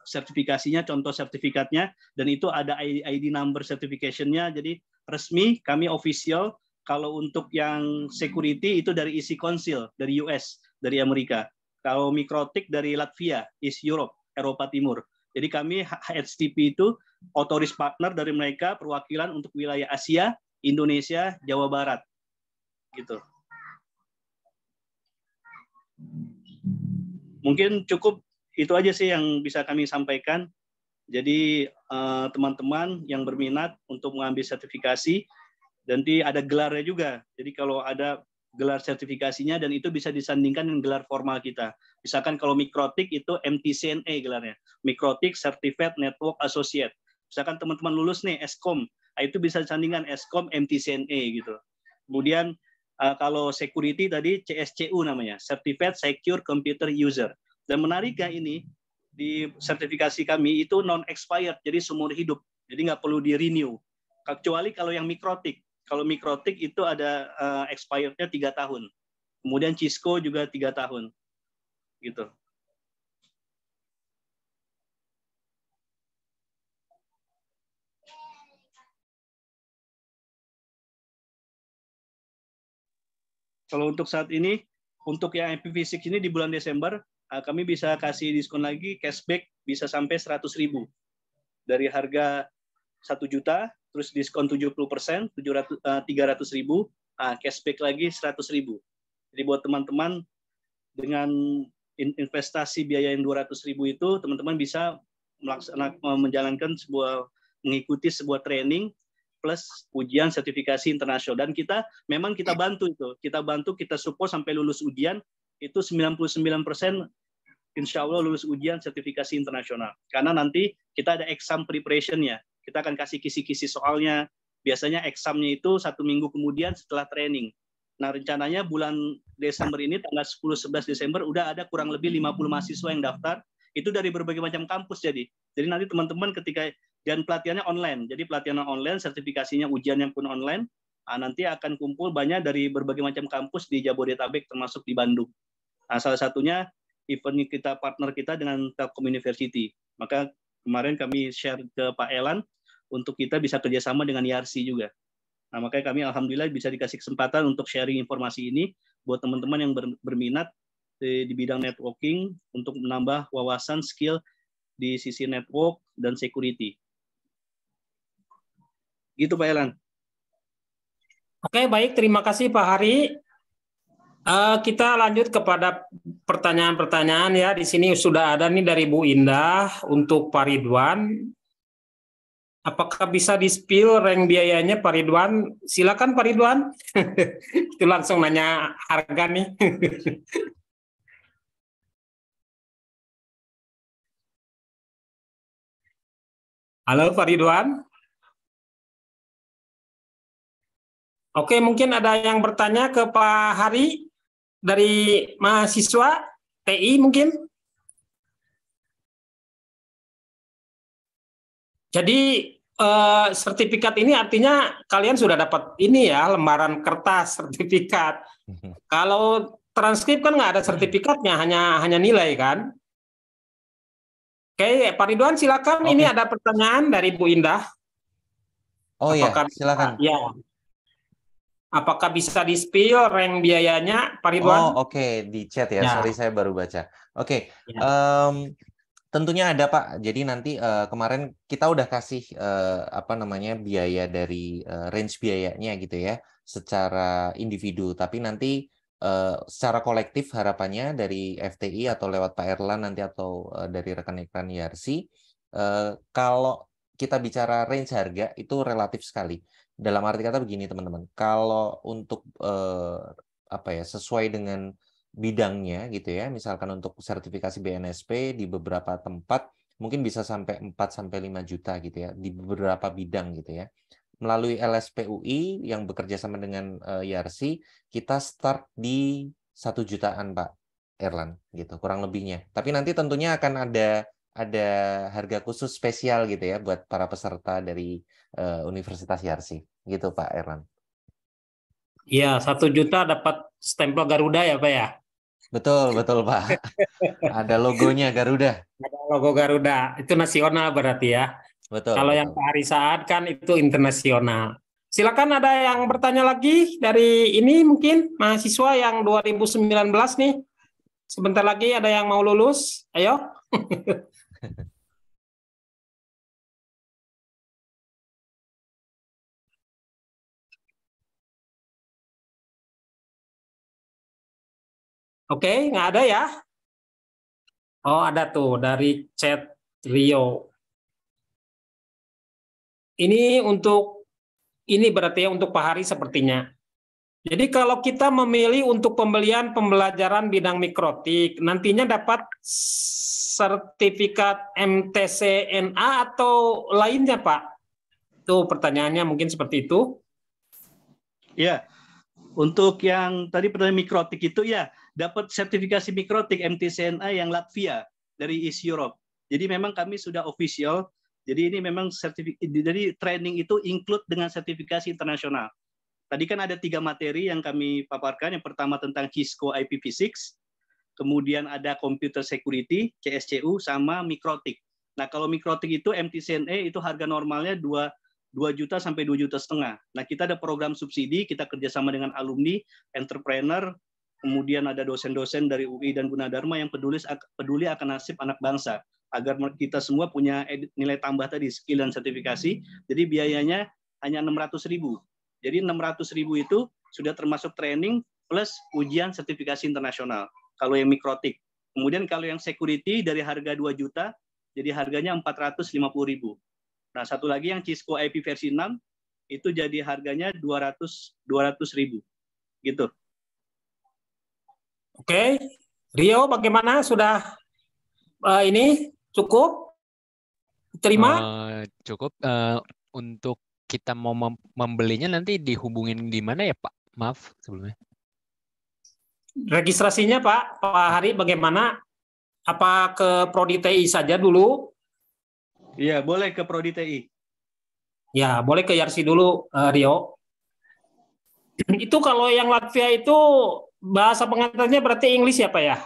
sertifikasinya, contoh sertifikatnya, dan itu ada ID number certification-nya. Jadi resmi kami official kalau untuk yang security itu dari isi konsil dari US, dari Amerika. Kalau mikrotik dari Latvia, East Europe, Eropa Timur. Jadi kami HSTP itu otoris partner dari mereka perwakilan untuk wilayah Asia, Indonesia, Jawa Barat. Gitu. Mungkin cukup itu aja sih yang bisa kami sampaikan. Jadi eh, teman-teman yang berminat untuk mengambil sertifikasi dan di ada gelarnya juga. Jadi kalau ada gelar sertifikasinya dan itu bisa disandingkan dengan gelar formal kita. Misalkan kalau mikrotik itu MTCNA e gelarnya. Mikrotik Certified Network Associate. Misalkan teman-teman lulus nih Eskom, nah, itu bisa disandingkan Eskom MTCNA e gitu. Kemudian eh, kalau security tadi CSCU namanya, Certified Secure Computer User. Dan menariknya ini di sertifikasi kami itu non expired, jadi seumur hidup. Jadi nggak perlu di renew. Kecuali kalau yang mikrotik, kalau mikrotik itu ada uh, eh, expirednya tiga tahun. Kemudian Cisco juga tiga tahun, gitu. Kalau untuk saat ini, untuk yang IPv6 ini di bulan Desember, eh, kami bisa kasih diskon lagi, cashback bisa sampai 100 ribu. Dari harga 1 juta, terus diskon 70 persen, 300 eh, ribu, nah, cashback lagi 100 ribu. Jadi buat teman-teman dengan investasi biaya yang 200 ribu itu, teman-teman bisa melaksanakan eh, menjalankan sebuah mengikuti sebuah training plus ujian sertifikasi internasional dan kita memang kita bantu itu kita bantu kita support sampai lulus ujian itu 99 persen insya Allah lulus ujian sertifikasi internasional karena nanti kita ada exam preparationnya kita akan kasih kisi-kisi soalnya. Biasanya examnya itu satu minggu kemudian setelah training. Nah, rencananya bulan Desember ini, tanggal 10-11 Desember, udah ada kurang lebih 50 mahasiswa yang daftar. Itu dari berbagai macam kampus jadi. Jadi nanti teman-teman ketika, dan pelatihannya online. Jadi pelatihan online, sertifikasinya ujian yang pun online. Nah, nanti akan kumpul banyak dari berbagai macam kampus di Jabodetabek, termasuk di Bandung. Nah, salah satunya event kita partner kita dengan Telkom University. Maka kemarin kami share ke Pak Elan, untuk kita bisa kerjasama dengan YRC juga. Nah, makanya kami alhamdulillah bisa dikasih kesempatan untuk sharing informasi ini buat teman-teman yang berminat di, eh, di bidang networking untuk menambah wawasan skill di sisi network dan security. Gitu Pak Elan. Oke, baik. Terima kasih Pak Hari. Uh, kita lanjut kepada pertanyaan-pertanyaan ya. Di sini sudah ada nih dari Bu Indah untuk Pak Ridwan. Apakah bisa di spill rank biayanya Pak Ridwan? Silakan Pak Ridwan. Itu langsung nanya harga nih. Halo Pak Ridwan. Oke, mungkin ada yang bertanya ke Pak Hari dari mahasiswa TI mungkin. Jadi Eh, sertifikat ini artinya kalian sudah dapat ini ya lembaran kertas sertifikat. Mhm. Kalau transkrip kan nggak ada mhm. sertifikatnya, hanya hanya nilai kan. Oke, Pak Ridwan silakan. Okay. Ini ada pertanyaan dari Bu Indah. Oh Apakah, ya, silakan. Ya. Apakah bisa iya. di spill rank biayanya, Pak Ridwan? Oh oke, okay. di chat ya. ya. Sorry saya baru baca. Oke, okay. ya. um, Tentunya ada Pak. Jadi nanti uh, kemarin kita udah kasih uh, apa namanya biaya dari uh, range biayanya gitu ya secara individu. Tapi nanti uh, secara kolektif harapannya dari FTI atau lewat Pak Erlan nanti atau uh, dari rekan-rekan IRC uh, kalau kita bicara range harga itu relatif sekali. Dalam arti kata begini teman-teman, kalau untuk uh, apa ya sesuai dengan bidangnya gitu ya. Misalkan untuk sertifikasi BNSP di beberapa tempat mungkin bisa sampai 4 sampai 5 juta gitu ya di beberapa bidang gitu ya. Melalui LSPUI yang bekerja sama dengan YRC, eh, kita start di satu jutaan Pak Erlan gitu, kurang lebihnya. Tapi nanti tentunya akan ada ada harga khusus spesial gitu ya buat para peserta dari uh, Universitas Yarsi gitu Pak Erlan. Iya satu juta dapat stempel Garuda ya Pak ya? Betul, betul Pak. Ada logonya Garuda. Ada logo Garuda. Itu nasional berarti ya. Betul. Kalau yang Pak Hari Saat kan itu internasional. Silakan ada yang bertanya lagi dari ini mungkin mahasiswa yang 2019 nih. Sebentar lagi ada yang mau lulus. Ayo. Oke, nggak ada ya? Oh, ada tuh dari chat Rio. Ini untuk ini berarti ya untuk Pak Hari sepertinya. Jadi kalau kita memilih untuk pembelian pembelajaran bidang mikrotik, nantinya dapat sertifikat MTCNA atau lainnya, Pak? Tuh pertanyaannya mungkin seperti itu. Ya, untuk yang tadi pertanyaan mikrotik itu ya, dapat sertifikasi mikrotik MTCNA yang Latvia dari East Europe. Jadi memang kami sudah official. Jadi ini memang sertifikasi. Jadi training itu include dengan sertifikasi internasional. Tadi kan ada tiga materi yang kami paparkan. Yang pertama tentang Cisco IPv6, kemudian ada Computer Security (CSCU) sama Mikrotik. Nah kalau Mikrotik itu MTCNA itu harga normalnya dua 2 juta sampai 2 juta setengah. Nah, kita ada program subsidi, kita kerjasama dengan alumni, entrepreneur, kemudian ada dosen-dosen dari UI dan Gunadarma yang peduli peduli akan nasib anak bangsa agar kita semua punya nilai tambah tadi skill dan sertifikasi. Jadi biayanya hanya ribu. Jadi ribu itu sudah termasuk training plus ujian sertifikasi internasional kalau yang mikrotik. Kemudian kalau yang security dari harga 2 juta jadi harganya ribu. Nah, satu lagi yang Cisco IP versi 6 itu jadi harganya 200 200.000. Gitu. Oke, Rio bagaimana sudah uh, ini cukup terima? Uh, cukup uh, untuk kita mau mem membelinya nanti dihubungin di mana ya Pak? Maaf sebelumnya. Registrasinya Pak, Pak Hari bagaimana? Apa ke Prodi TI saja dulu? Iya, boleh ke Prodi TI. Ya, boleh ke Yarsi dulu, uh, Rio. Itu kalau yang Latvia itu bahasa pengantarnya berarti Inggris ya Pak ya?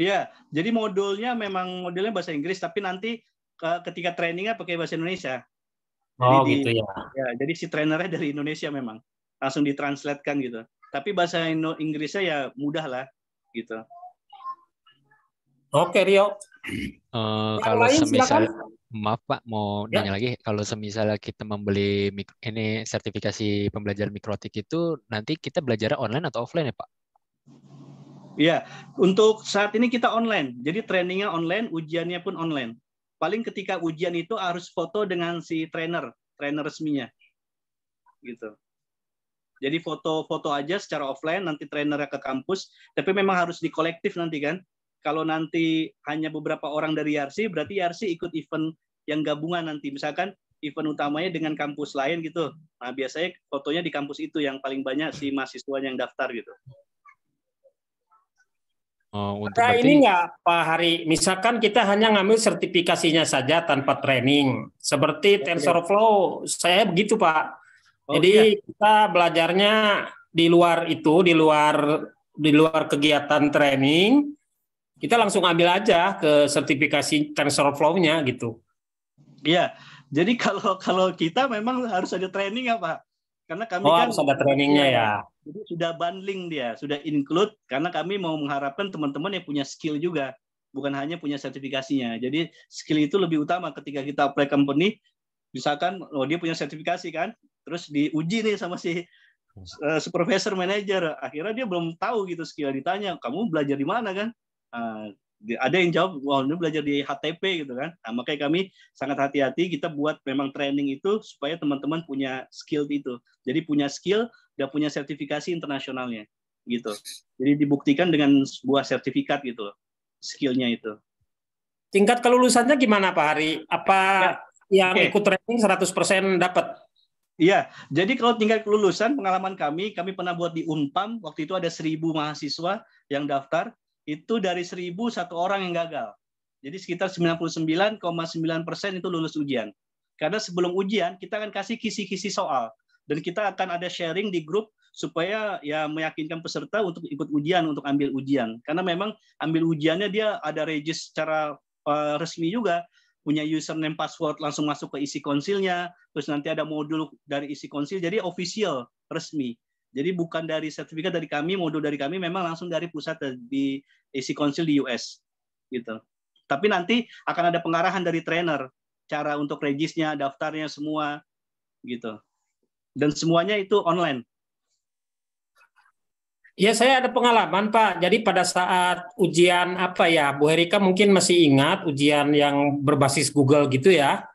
Iya, jadi modulnya memang modelnya bahasa Inggris, tapi nanti ketika trainingnya pakai bahasa Indonesia. Oh, jadi oh di, gitu ya. ya. Jadi si trainernya dari Indonesia memang langsung ditranslatekan gitu. Tapi bahasa Inggrisnya ya mudah lah gitu. Oke Rio. Uh, kalau lain, semisal silakan. maaf Pak mau ya. nanya lagi kalau semisal kita membeli ini sertifikasi pembelajaran mikrotik itu nanti kita belajar online atau offline ya Pak? Iya, untuk saat ini kita online. Jadi trainingnya online, ujiannya pun online. Paling ketika ujian itu harus foto dengan si trainer, trainer resminya. Gitu. Jadi foto-foto aja secara offline nanti trainernya ke kampus, tapi memang harus di kolektif nanti kan kalau nanti hanya beberapa orang dari YRC, e berarti YRC e ikut event yang gabungan nanti. Misalkan event utamanya dengan kampus lain gitu. Nah, biasanya fotonya di kampus itu yang paling banyak si mahasiswa yang daftar gitu. Oh, untuk ini nggak Pak Hari, misalkan kita hanya ngambil sertifikasinya saja tanpa training. Seperti ya, TensorFlow, ya. saya begitu Pak. Oh, Jadi ya. kita belajarnya di luar itu, di luar di luar kegiatan training, kita langsung ambil aja ke sertifikasi TensorFlow-nya gitu. Iya, jadi kalau kalau kita memang harus ada training ya Pak. Karena kami oh, kan harus ada trainingnya iya, ya. Jadi sudah bundling dia, sudah include karena kami mau mengharapkan teman-teman yang punya skill juga, bukan hanya punya sertifikasinya. Jadi skill itu lebih utama ketika kita apply company, misalkan oh dia punya sertifikasi kan, terus diuji nih sama si uh, supervisor manager, akhirnya dia belum tahu gitu skill ditanya, kamu belajar di mana kan? Eh, ada yang jawab, wah ini belajar di HTP gitu kan. Nah, makanya kami sangat hati-hati kita buat memang training itu supaya teman-teman punya skill itu. Jadi punya skill dan punya sertifikasi internasionalnya gitu. Jadi dibuktikan dengan sebuah sertifikat gitu skillnya itu. Tingkat kelulusannya gimana Pak Hari? Apa ya. yang okay. ikut training 100% dapat? Iya, jadi kalau tingkat kelulusan pengalaman kami, kami pernah buat di Unpam waktu itu ada seribu mahasiswa yang daftar, itu dari 1000 satu orang yang gagal. Jadi sekitar 99,9 persen itu lulus ujian. Karena sebelum ujian kita akan kasih kisi-kisi soal dan kita akan ada sharing di grup supaya ya meyakinkan peserta untuk ikut ujian untuk ambil ujian karena memang ambil ujiannya dia ada regis secara eh, resmi juga punya username password langsung masuk ke isi konsilnya terus nanti ada modul dari isi konsil jadi official resmi jadi bukan dari sertifikat dari kami, modul dari kami memang langsung dari pusat di isi konsil di US gitu. Tapi nanti akan ada pengarahan dari trainer cara untuk regisnya, daftarnya semua gitu. Dan semuanya itu online. Ya saya ada pengalaman Pak. Jadi pada saat ujian apa ya, Bu Herika mungkin masih ingat ujian yang berbasis Google gitu ya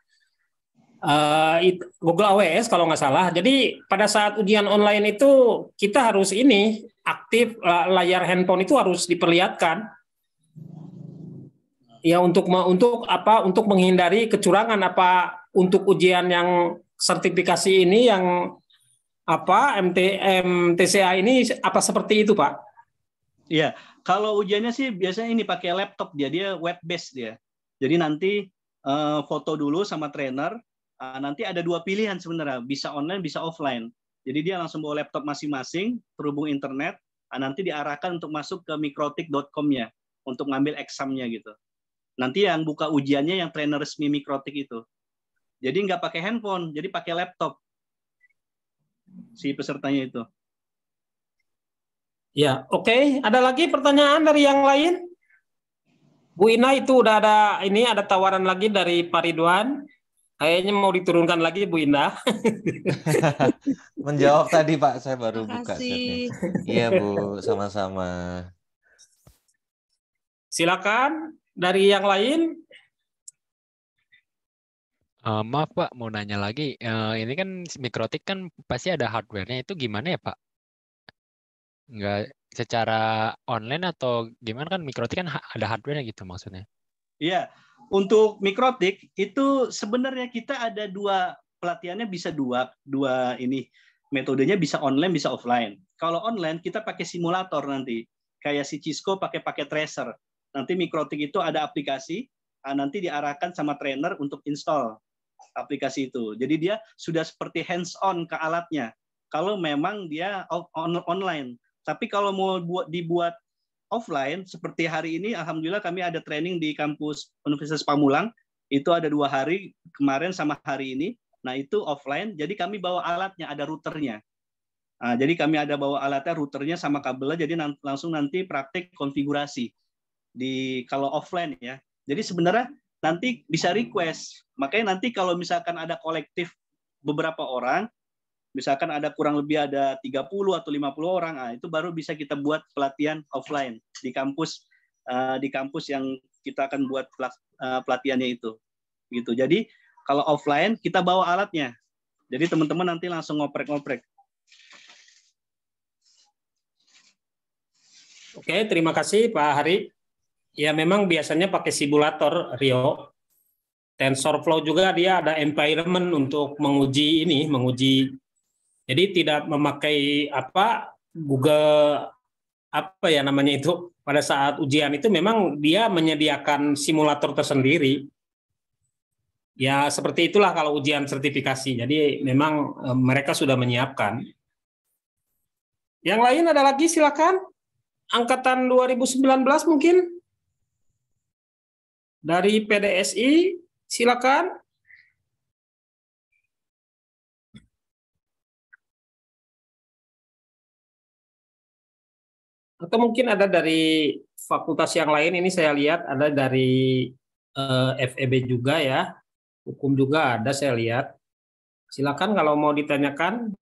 uh, Google AWS kalau nggak salah. Jadi pada saat ujian online itu kita harus ini aktif layar handphone itu harus diperlihatkan. Ya untuk untuk apa? Untuk menghindari kecurangan apa untuk ujian yang sertifikasi ini yang apa MTM TCA ini apa seperti itu, Pak? Iya, kalau ujiannya sih biasanya ini pakai laptop dia, dia web based dia. Jadi nanti uh, foto dulu sama trainer, Ah, nanti ada dua pilihan sebenarnya, bisa online, bisa offline. Jadi dia langsung bawa laptop masing-masing, terhubung internet, uh, nanti diarahkan untuk masuk ke mikrotik.com-nya untuk ngambil examnya gitu. Nanti yang buka ujiannya yang trainer resmi mikrotik itu. Jadi nggak pakai handphone, jadi pakai laptop si pesertanya itu. Ya, oke. Okay. Ada lagi pertanyaan dari yang lain? Bu Ina itu udah ada ini ada tawaran lagi dari Pak Ridwan. Kayaknya mau diturunkan lagi Bu Indah. Menjawab tadi Pak, saya baru Terima buka setnya. Iya Bu, sama-sama. Silakan dari yang lain. Uh, maaf Pak, mau nanya lagi. Uh, ini kan mikrotik kan pasti ada hardware-nya. Itu gimana ya Pak? Enggak secara online atau gimana kan mikrotik kan ada hardware-nya gitu maksudnya. Iya, yeah untuk mikrotik itu sebenarnya kita ada dua pelatihannya bisa dua dua ini metodenya bisa online bisa offline. Kalau online kita pakai simulator nanti kayak si Cisco pakai pakai tracer. Nanti mikrotik itu ada aplikasi ah, nanti diarahkan sama trainer untuk install aplikasi itu. Jadi dia sudah seperti hands on ke alatnya. Kalau memang dia online, tapi kalau mau dibuat offline seperti hari ini alhamdulillah kami ada training di kampus Universitas Pamulang itu ada dua hari kemarin sama hari ini nah itu offline jadi kami bawa alatnya ada routernya Nah, jadi kami ada bawa alatnya, routernya sama kabelnya, jadi langsung nanti praktik konfigurasi di kalau offline ya. Jadi sebenarnya nanti bisa request. Makanya nanti kalau misalkan ada kolektif beberapa orang, misalkan ada kurang lebih ada 30 atau 50 orang, nah, itu baru bisa kita buat pelatihan offline di kampus uh, di kampus yang kita akan buat eh, pelatihannya itu. Gitu. Jadi kalau offline kita bawa alatnya. Jadi teman-teman nanti langsung ngoprek-ngoprek. Oke, terima kasih Pak Hari. Ya memang biasanya pakai simulator Rio. TensorFlow juga dia ada environment untuk menguji ini, menguji jadi tidak memakai apa Google apa ya namanya itu pada saat ujian itu memang dia menyediakan simulator tersendiri. Ya seperti itulah kalau ujian sertifikasi. Jadi memang eh, mereka sudah menyiapkan. Yang lain ada lagi silakan. Angkatan 2019 mungkin dari PDSI silakan. atau mungkin ada dari fakultas yang lain ini saya lihat ada dari eh, FEB juga ya hukum juga ada saya lihat silakan kalau mau ditanyakan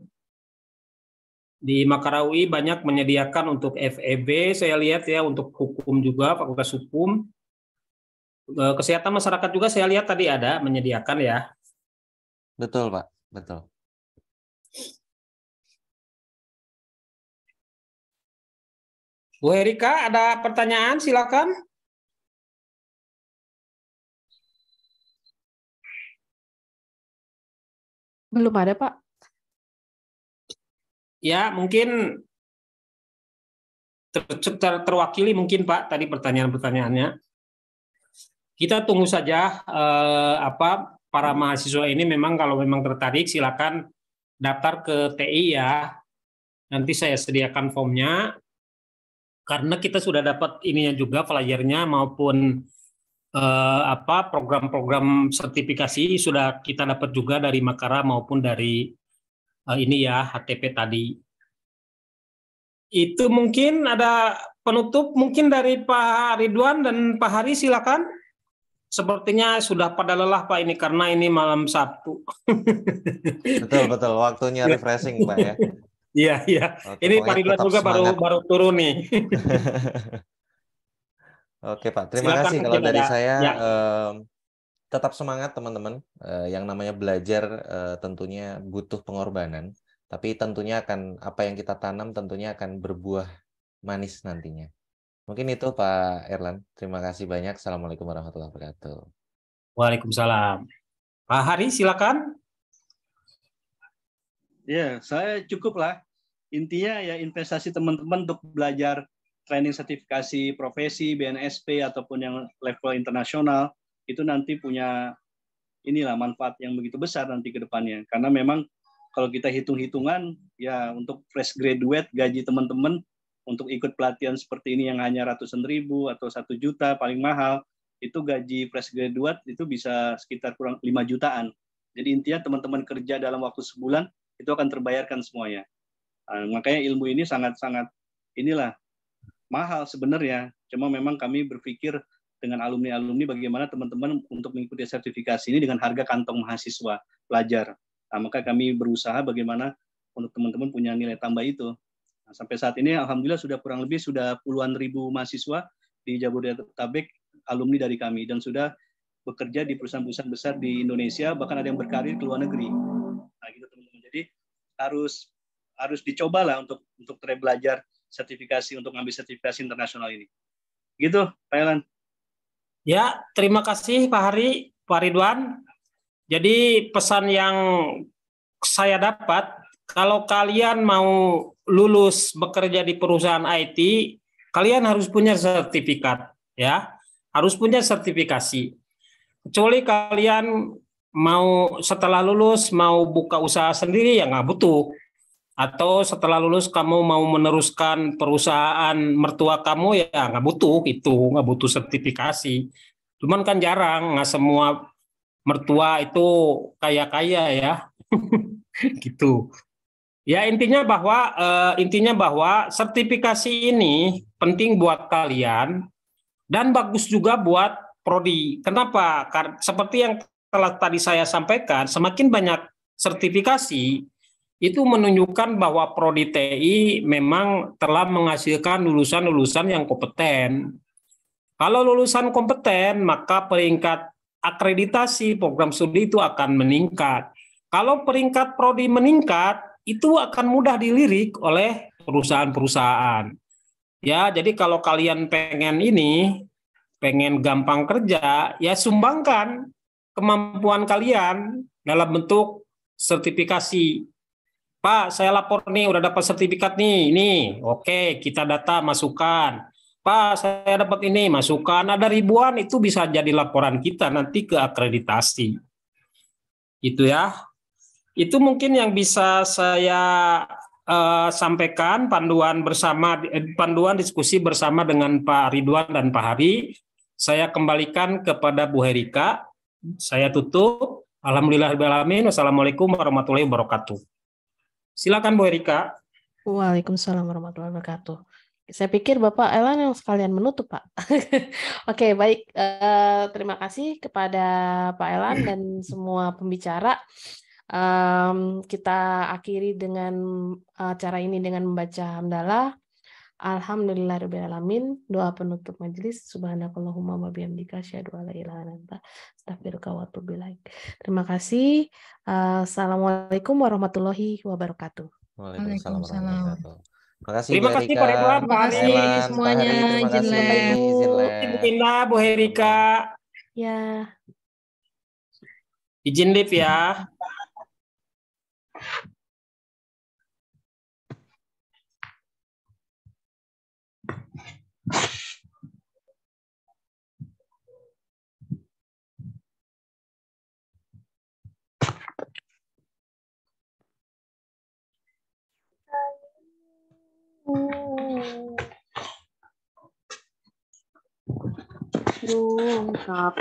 di Makarawi banyak menyediakan untuk FEB, saya lihat ya untuk hukum juga, fakultas hukum. Eh, kesehatan masyarakat juga saya lihat tadi ada menyediakan ya. Betul, Pak. Betul. Bu Herika, ada pertanyaan? Silakan. Belum ada, Pak. Ya, mungkin ter ter terwakili mungkin Pak tadi pertanyaan-pertanyaannya. Kita tunggu saja eh, apa para mahasiswa ini memang kalau memang tertarik silakan daftar ke TI ya. Nanti saya sediakan formnya karena kita sudah dapat ininya juga flyernya maupun eh, apa program-program sertifikasi sudah kita dapat juga dari Makara maupun dari eh, ini ya HTP tadi. Itu mungkin ada penutup mungkin dari Pak Ridwan dan Pak Hari silakan. Sepertinya sudah pada lelah Pak ini karena ini malam Sabtu. betul betul waktunya refreshing Pak ya. Iya, iya. Oke, Ini Pak Ridwan juga baru baru turun nih. Oke Pak, terima Silakan kasih kalau dari ada. saya ya. Um, tetap semangat teman-teman. Uh, yang namanya belajar uh, tentunya butuh pengorbanan, tapi tentunya akan apa yang kita tanam tentunya akan berbuah manis nantinya. Mungkin itu Pak Erlan. Terima kasih banyak. Assalamualaikum warahmatullahi wabarakatuh. Waalaikumsalam. Pak Hari, silakan. Ya, saya cukup lah. Intinya ya investasi teman-teman untuk belajar training sertifikasi profesi, BNSP, ataupun yang level internasional, itu nanti punya inilah manfaat yang begitu besar nanti ke depannya. Karena memang kalau kita hitung-hitungan, ya untuk fresh graduate, gaji teman-teman untuk ikut pelatihan seperti ini yang hanya ratusan ribu atau satu juta paling mahal, itu gaji fresh graduate itu bisa sekitar kurang lima jutaan. Jadi intinya teman-teman kerja dalam waktu sebulan itu akan terbayarkan semuanya. Nah, makanya ilmu ini sangat-sangat inilah mahal sebenarnya. Cuma memang kami berpikir dengan alumni-alumni bagaimana teman-teman untuk mengikuti sertifikasi ini dengan harga kantong mahasiswa pelajar. Nah, maka kami berusaha bagaimana untuk teman-teman punya nilai tambah itu. Nah, sampai saat ini alhamdulillah sudah kurang lebih sudah puluhan ribu mahasiswa di Jabodetabek alumni dari kami dan sudah bekerja di perusahaan-perusahaan besar di Indonesia bahkan ada yang berkarir ke luar negeri harus harus dicoba lah untuk untuk belajar sertifikasi untuk ngambil sertifikasi internasional ini. Gitu, Pak Elan. Ya, terima kasih Pak Hari, Pak Ridwan. Jadi pesan yang saya dapat, kalau kalian mau lulus bekerja di perusahaan IT, kalian harus punya sertifikat, ya, harus punya sertifikasi. Kecuali kalian mau setelah lulus mau buka usaha sendiri ya nggak butuh atau setelah lulus kamu mau meneruskan perusahaan mertua kamu ya nggak butuh itu nggak butuh sertifikasi cuman kan jarang nggak semua mertua itu kaya kaya ya gitu ya intinya bahwa uh, intinya bahwa sertifikasi ini penting buat kalian dan bagus juga buat prodi kenapa seperti yang telah tadi saya sampaikan, semakin banyak sertifikasi itu menunjukkan bahwa prodi TI memang telah menghasilkan lulusan-lulusan yang kompeten. Kalau lulusan kompeten, maka peringkat akreditasi program studi itu akan meningkat. Kalau peringkat prodi meningkat, itu akan mudah dilirik oleh perusahaan-perusahaan. Ya, jadi kalau kalian pengen ini, pengen gampang kerja, ya sumbangkan kemampuan kalian dalam bentuk sertifikasi. Pak, saya lapor nih, udah dapat sertifikat nih. Ini, oke, kita data masukan, Pak, saya dapat ini, masukan. Ada ribuan, itu bisa jadi laporan kita nanti ke akreditasi. Itu ya. Itu mungkin yang bisa saya uh, sampaikan panduan bersama eh, panduan diskusi bersama dengan Pak Ridwan dan Pak Hari. Saya kembalikan kepada Bu Herika saya tutup. Alhamdulillah alamin. Wassalamualaikum warahmatullahi wabarakatuh. Silakan Bu Erika. Waalaikumsalam warahmatullahi wabarakatuh. Saya pikir Bapak Elan yang sekalian menutup, Pak. Oke, baik. Uh, terima kasih kepada Pak Elan dan semua pembicara. Um, kita akhiri dengan cara ini dengan membaca hamdalah. Alhamdulillahirrahmanirrahim. Doa penutup majelis. Subhanakallahumma wa bihamdika. Asyadu ala ilaha anta. Astagfirullah wa Terima kasih. Eh, assalamualaikum warahmatullahi wabarakatuh. Waalaikumsalam Terima kasih. Terima kasih, terima kasih Pak Ridwan, kasih. Ari, semuanya. Terima kasih, Ibu Tinda, Bu Herika. Ya. Izin live ya. รูมครับ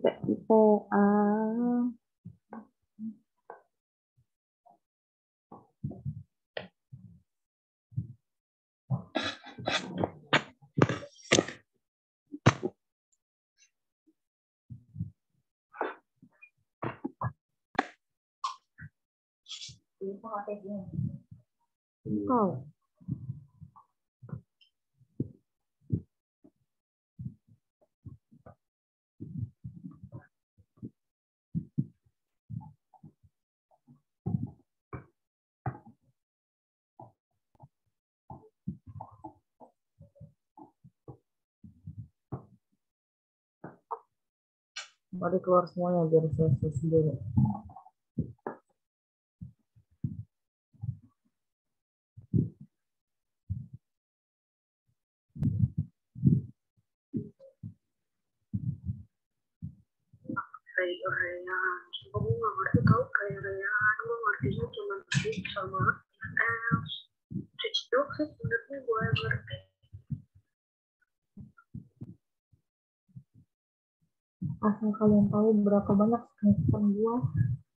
เป๊ะเป้อ่ะ Kau. Mari keluar semuanya biar saya sendiri. kayak Rehan cuma gue gak ngerti tau kayak Rehan gue ngertinya cuma Big sama Els Cici Dok sih sebenernya gue ngerti asal kalian tahu berapa banyak teman gue